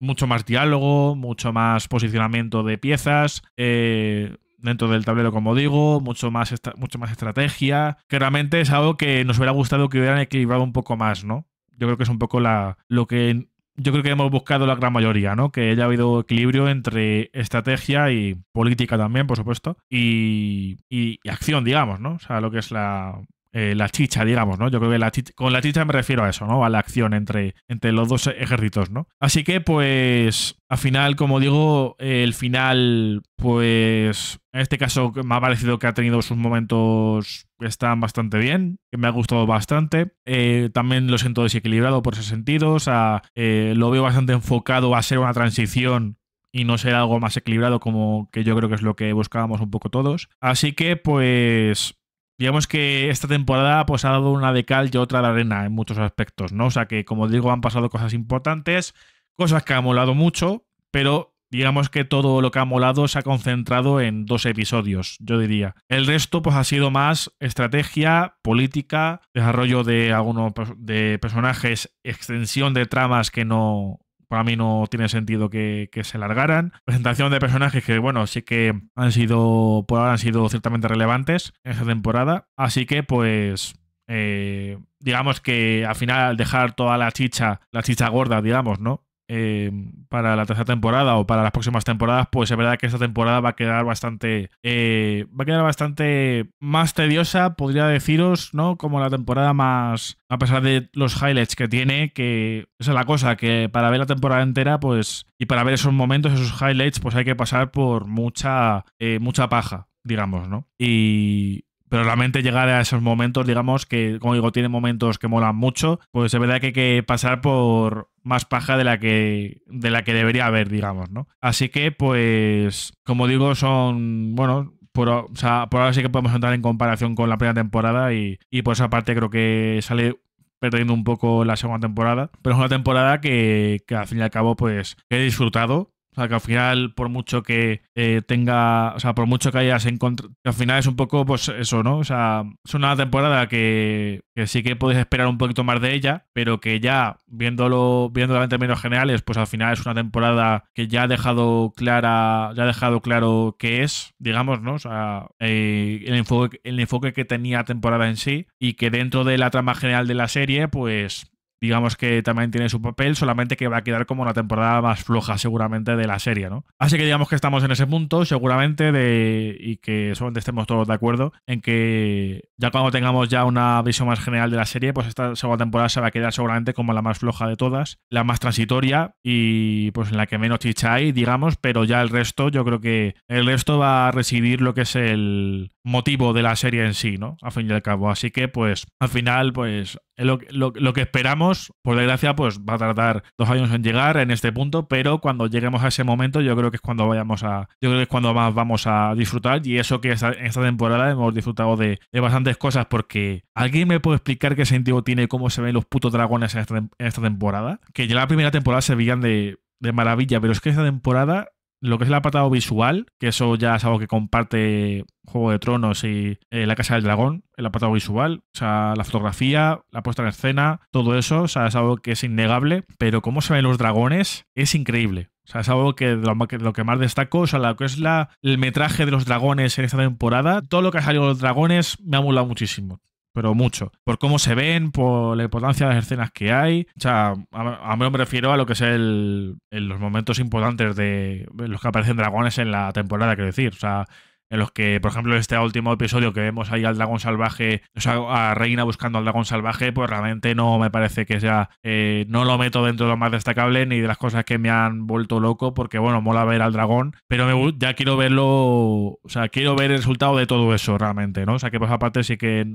Speaker 1: mucho más diálogo, mucho más posicionamiento de piezas. Eh, dentro del tablero, como digo, mucho más, mucho más estrategia, que realmente es algo que nos hubiera gustado que hubieran equilibrado un poco más, ¿no? Yo creo que es un poco la, lo que yo creo que hemos buscado la gran mayoría, ¿no? Que haya habido equilibrio entre estrategia y política también, por supuesto, y, y acción, digamos, ¿no? O sea, lo que es la, eh, la chicha, digamos, ¿no? Yo creo que la chicha, con la chicha me refiero a eso, ¿no? A la acción entre, entre los dos ejércitos, ¿no? Así que, pues, al final, como digo, el final, pues, en este caso me ha parecido que ha tenido sus momentos que están bastante bien, que me ha gustado bastante. Eh, también lo siento desequilibrado por ese sentido, o sea, eh, lo veo bastante enfocado a ser una transición y no ser algo más equilibrado como que yo creo que es lo que buscábamos un poco todos. Así que pues digamos que esta temporada pues, ha dado una de cal y otra de arena en muchos aspectos, ¿no? O sea que, como digo, han pasado cosas importantes, cosas que han molado mucho, pero digamos que todo lo que ha molado se ha concentrado en dos episodios, yo diría. El resto pues ha sido más estrategia, política, desarrollo de algunos de personajes, extensión de tramas que no para mí no tiene sentido que, se largaran. Presentación de personajes que, bueno, sí que han sido, por ahora han sido ciertamente relevantes en esta temporada. Así que, pues, eh, digamos que al final dejar toda la chicha, la chicha gorda, digamos, ¿no? Eh, para la tercera temporada o para las próximas temporadas, pues es verdad que esta temporada va a quedar bastante. Eh, va a quedar bastante más tediosa, podría deciros, ¿no? Como la temporada más. A pesar de los highlights que tiene, que esa es la cosa, que para ver la temporada entera, pues. Y para ver esos momentos, esos highlights, pues hay que pasar por mucha. Eh, mucha paja digamos, ¿no? Y, pero realmente llegar a esos momentos, digamos, que, como digo, tiene momentos que molan mucho, pues es verdad que hay que pasar por más paja de la que, de la que debería haber, digamos, ¿no? Así que, pues, como digo, son, bueno, por, ahora sí que podemos entrar en comparación con la primera temporada y, y por esa parte creo que sale perdiendo un poco la segunda temporada, pero es una temporada que, que al fin y al cabo pues he disfrutado o sea, que al final, por mucho que eh, tenga, o sea, por mucho que hayas encontrado, al final es un poco, pues eso, ¿no? O sea, es una temporada que, sí que puedes esperar un poquito más de ella, pero que ya, viéndolo, viéndola en términos generales, pues al final es una temporada que ya ha dejado clara, ya ha dejado claro qué es, digamos, ¿no? O sea, eh, el, enfoque, el enfoque que tenía temporada en sí y que dentro de la trama general de la serie, pues digamos que también tiene su papel, solamente que va a quedar como la temporada más floja seguramente de la serie, ¿no? Así que digamos que estamos en ese punto seguramente de, y que solamente estemos todos de acuerdo en que ya cuando tengamos ya una visión más general de la serie, pues esta segunda temporada se va a quedar seguramente como la más floja de todas, la más transitoria y pues en la que menos chicha hay, digamos, pero ya el resto, yo creo que el resto va a recibir lo que es el motivo de la serie en sí, ¿no? A fin y al cabo. Así que pues al final pues lo, que esperamos, por desgracia, pues va a tardar dos años en llegar en este punto, pero cuando lleguemos a ese momento, yo creo que es cuando vayamos a. Yo creo que es cuando más vamos a disfrutar. Y eso que esta, esta temporada hemos disfrutado de, bastantes cosas, porque ¿alguien me puede explicar qué sentido tiene cómo se ven los putos dragones en esta, temporada? Que ya la primera temporada se veían de, de maravilla, pero es que esta temporada lo que es el apartado visual, que eso ya es algo que comparte Juego de Tronos y eh, La Casa del Dragón, el apartado visual, o sea, la fotografía, la puesta en escena, todo eso, o sea, es algo que es innegable, pero cómo se ven los dragones es increíble. O sea, es algo que lo, que más destaco, o sea, lo que es la, el metraje de los dragones en esta temporada, todo lo que ha salido de los dragones me ha molado muchísimo pero mucho. Por cómo se ven, por la importancia de las escenas que hay. O sea, a, mí me refiero a lo que es el, los momentos importantes de los que aparecen dragones en la temporada, quiero decir. O sea, en los que, por ejemplo, este último episodio que vemos ahí al dragón salvaje, o sea, a Reina buscando al dragón salvaje, pues realmente no me parece que sea, eh, no lo meto dentro de lo más destacable ni de las cosas que me han vuelto loco, porque bueno, mola ver al dragón, pero me, ya quiero verlo, o sea, quiero ver el resultado de todo eso realmente, ¿no? O sea, que por esa parte sí que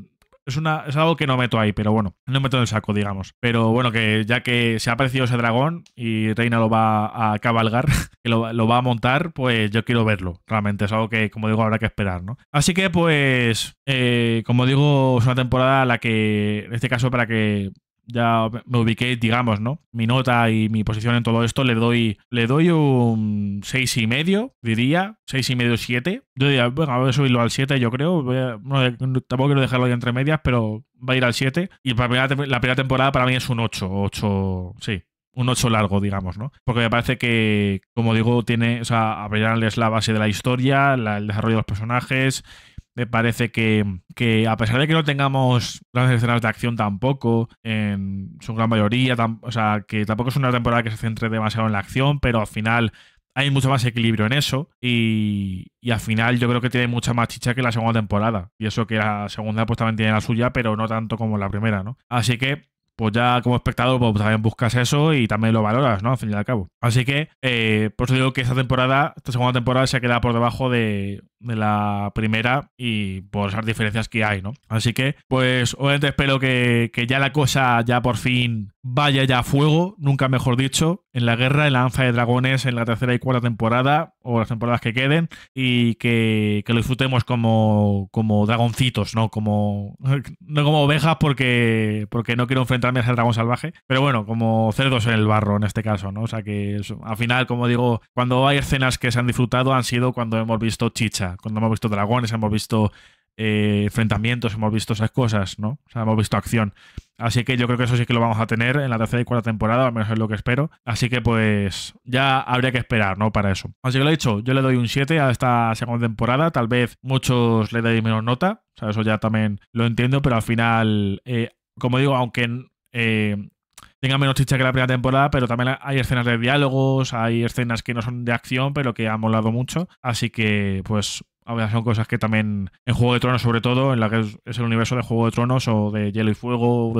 Speaker 1: es, una, es algo que no meto ahí, pero bueno, no meto en el saco, digamos. Pero bueno, que ya que se ha aparecido ese dragón y Reina lo va a cabalgar, que lo, va a montar, pues yo quiero verlo. Realmente es algo que, como digo, habrá que esperar, ¿no? Así que, pues, eh, como digo, es una temporada la que, en este caso, para que ya me ubiqué, digamos, ¿no? Mi nota y mi posición en todo esto le doy, le doy un 6,5, diría, 6,5, 7. Yo diría, bueno, voy a subirlo al 7, yo creo. A, tampoco quiero dejarlo ahí entre medias, pero va a ir al 7. Y la la primera temporada para mí es un 8, 8, sí, un 8 largo, digamos, ¿no? Porque me parece que, como digo, tiene, o sea, es la base de la historia, el desarrollo de los personajes. Me parece que, a pesar de que no tengamos grandes escenas de acción tampoco, en su gran mayoría, o sea, que tampoco es una temporada que se centre demasiado en la acción, pero al final hay mucho más equilibrio en eso y, y, al final yo creo que tiene mucha más chicha que la segunda temporada. Y eso que la segunda pues también tiene la suya, pero no tanto como la primera, ¿no? Así que pues ya como espectador pues también buscas eso y también lo valoras, ¿no? Al fin y al cabo. Así que, eh, por digo que esta temporada, esta segunda temporada se ha quedado por debajo de, de la primera y por esas diferencias que hay, ¿no? Así que, pues obviamente espero que, que ya la cosa ya por fin Vaya ya fuego, nunca mejor dicho, en la guerra, en la lanza de Dragones, en la tercera y cuarta temporada, o las temporadas que queden, y que, lo disfrutemos como, como dragoncitos, ¿no? Como, no como ovejas porque, porque no quiero enfrentarme a al dragón salvaje, pero bueno, como cerdos en el barro en este caso, ¿no? O sea que al final, como digo, cuando hay escenas que se han disfrutado han sido cuando hemos visto chicha, cuando hemos visto dragones, hemos visto eh, enfrentamientos, hemos visto esas cosas, ¿no? O sea, hemos visto acción. Así que yo creo que eso sí que lo vamos a tener en la tercera y cuarta temporada, al menos es lo que espero. Así que pues ya habría que esperar, ¿no? Para eso. Así que lo he dicho, yo le doy un 7 a esta segunda temporada, tal vez muchos le den menos nota, o sea, eso ya también lo entiendo, pero al final, eh, como digo, aunque... Eh, tenga menos chicha que la primera temporada, pero también hay escenas de diálogos, hay escenas que no son de acción, pero que han molado mucho. Así que, pues, son cosas que también en Juego de Tronos, sobre todo, en la que es el universo de Juego de Tronos o de Hielo y Fuego,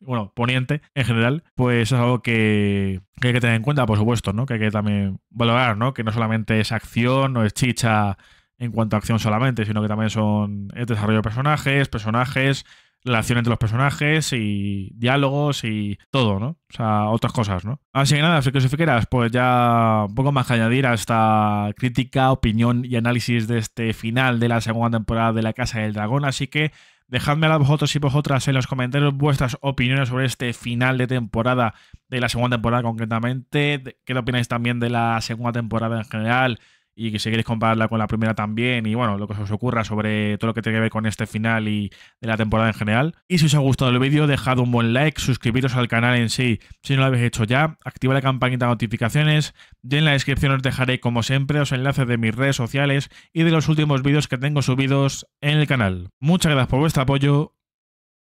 Speaker 1: bueno, Poniente en general, pues es algo que, hay que tener en cuenta, por supuesto, ¿no? Que hay que también valorar, ¿no? Que no solamente es acción, o es chicha en cuanto a acción solamente, sino que también son el desarrollo de personajes, personajes, relación entre los personajes y diálogos y todo, ¿no? O sea, otras cosas, ¿no? Así que nada, quieras, pues ya un poco más que añadir a esta crítica, opinión y análisis de este final de la segunda temporada de La Casa del Dragón, así que Dejadme a vosotros y vosotras en los comentarios vuestras opiniones sobre este final de temporada, de la segunda temporada concretamente. ¿Qué opináis también de la segunda temporada en general? y que si queréis compararla con la primera también y bueno, lo que os ocurra sobre todo lo que tiene que ver con este final y de la temporada en general. Y si os ha gustado el vídeo, dejad un buen like, suscribiros al canal en sí si no lo habéis hecho ya, activa la campanita de notificaciones, y en la descripción os dejaré como siempre los enlaces de mis redes sociales y de los últimos vídeos que tengo subidos en el canal. Muchas gracias por vuestro apoyo,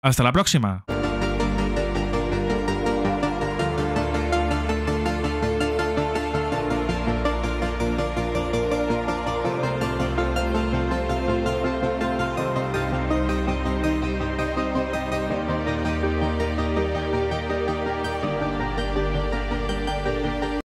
Speaker 1: hasta la próxima.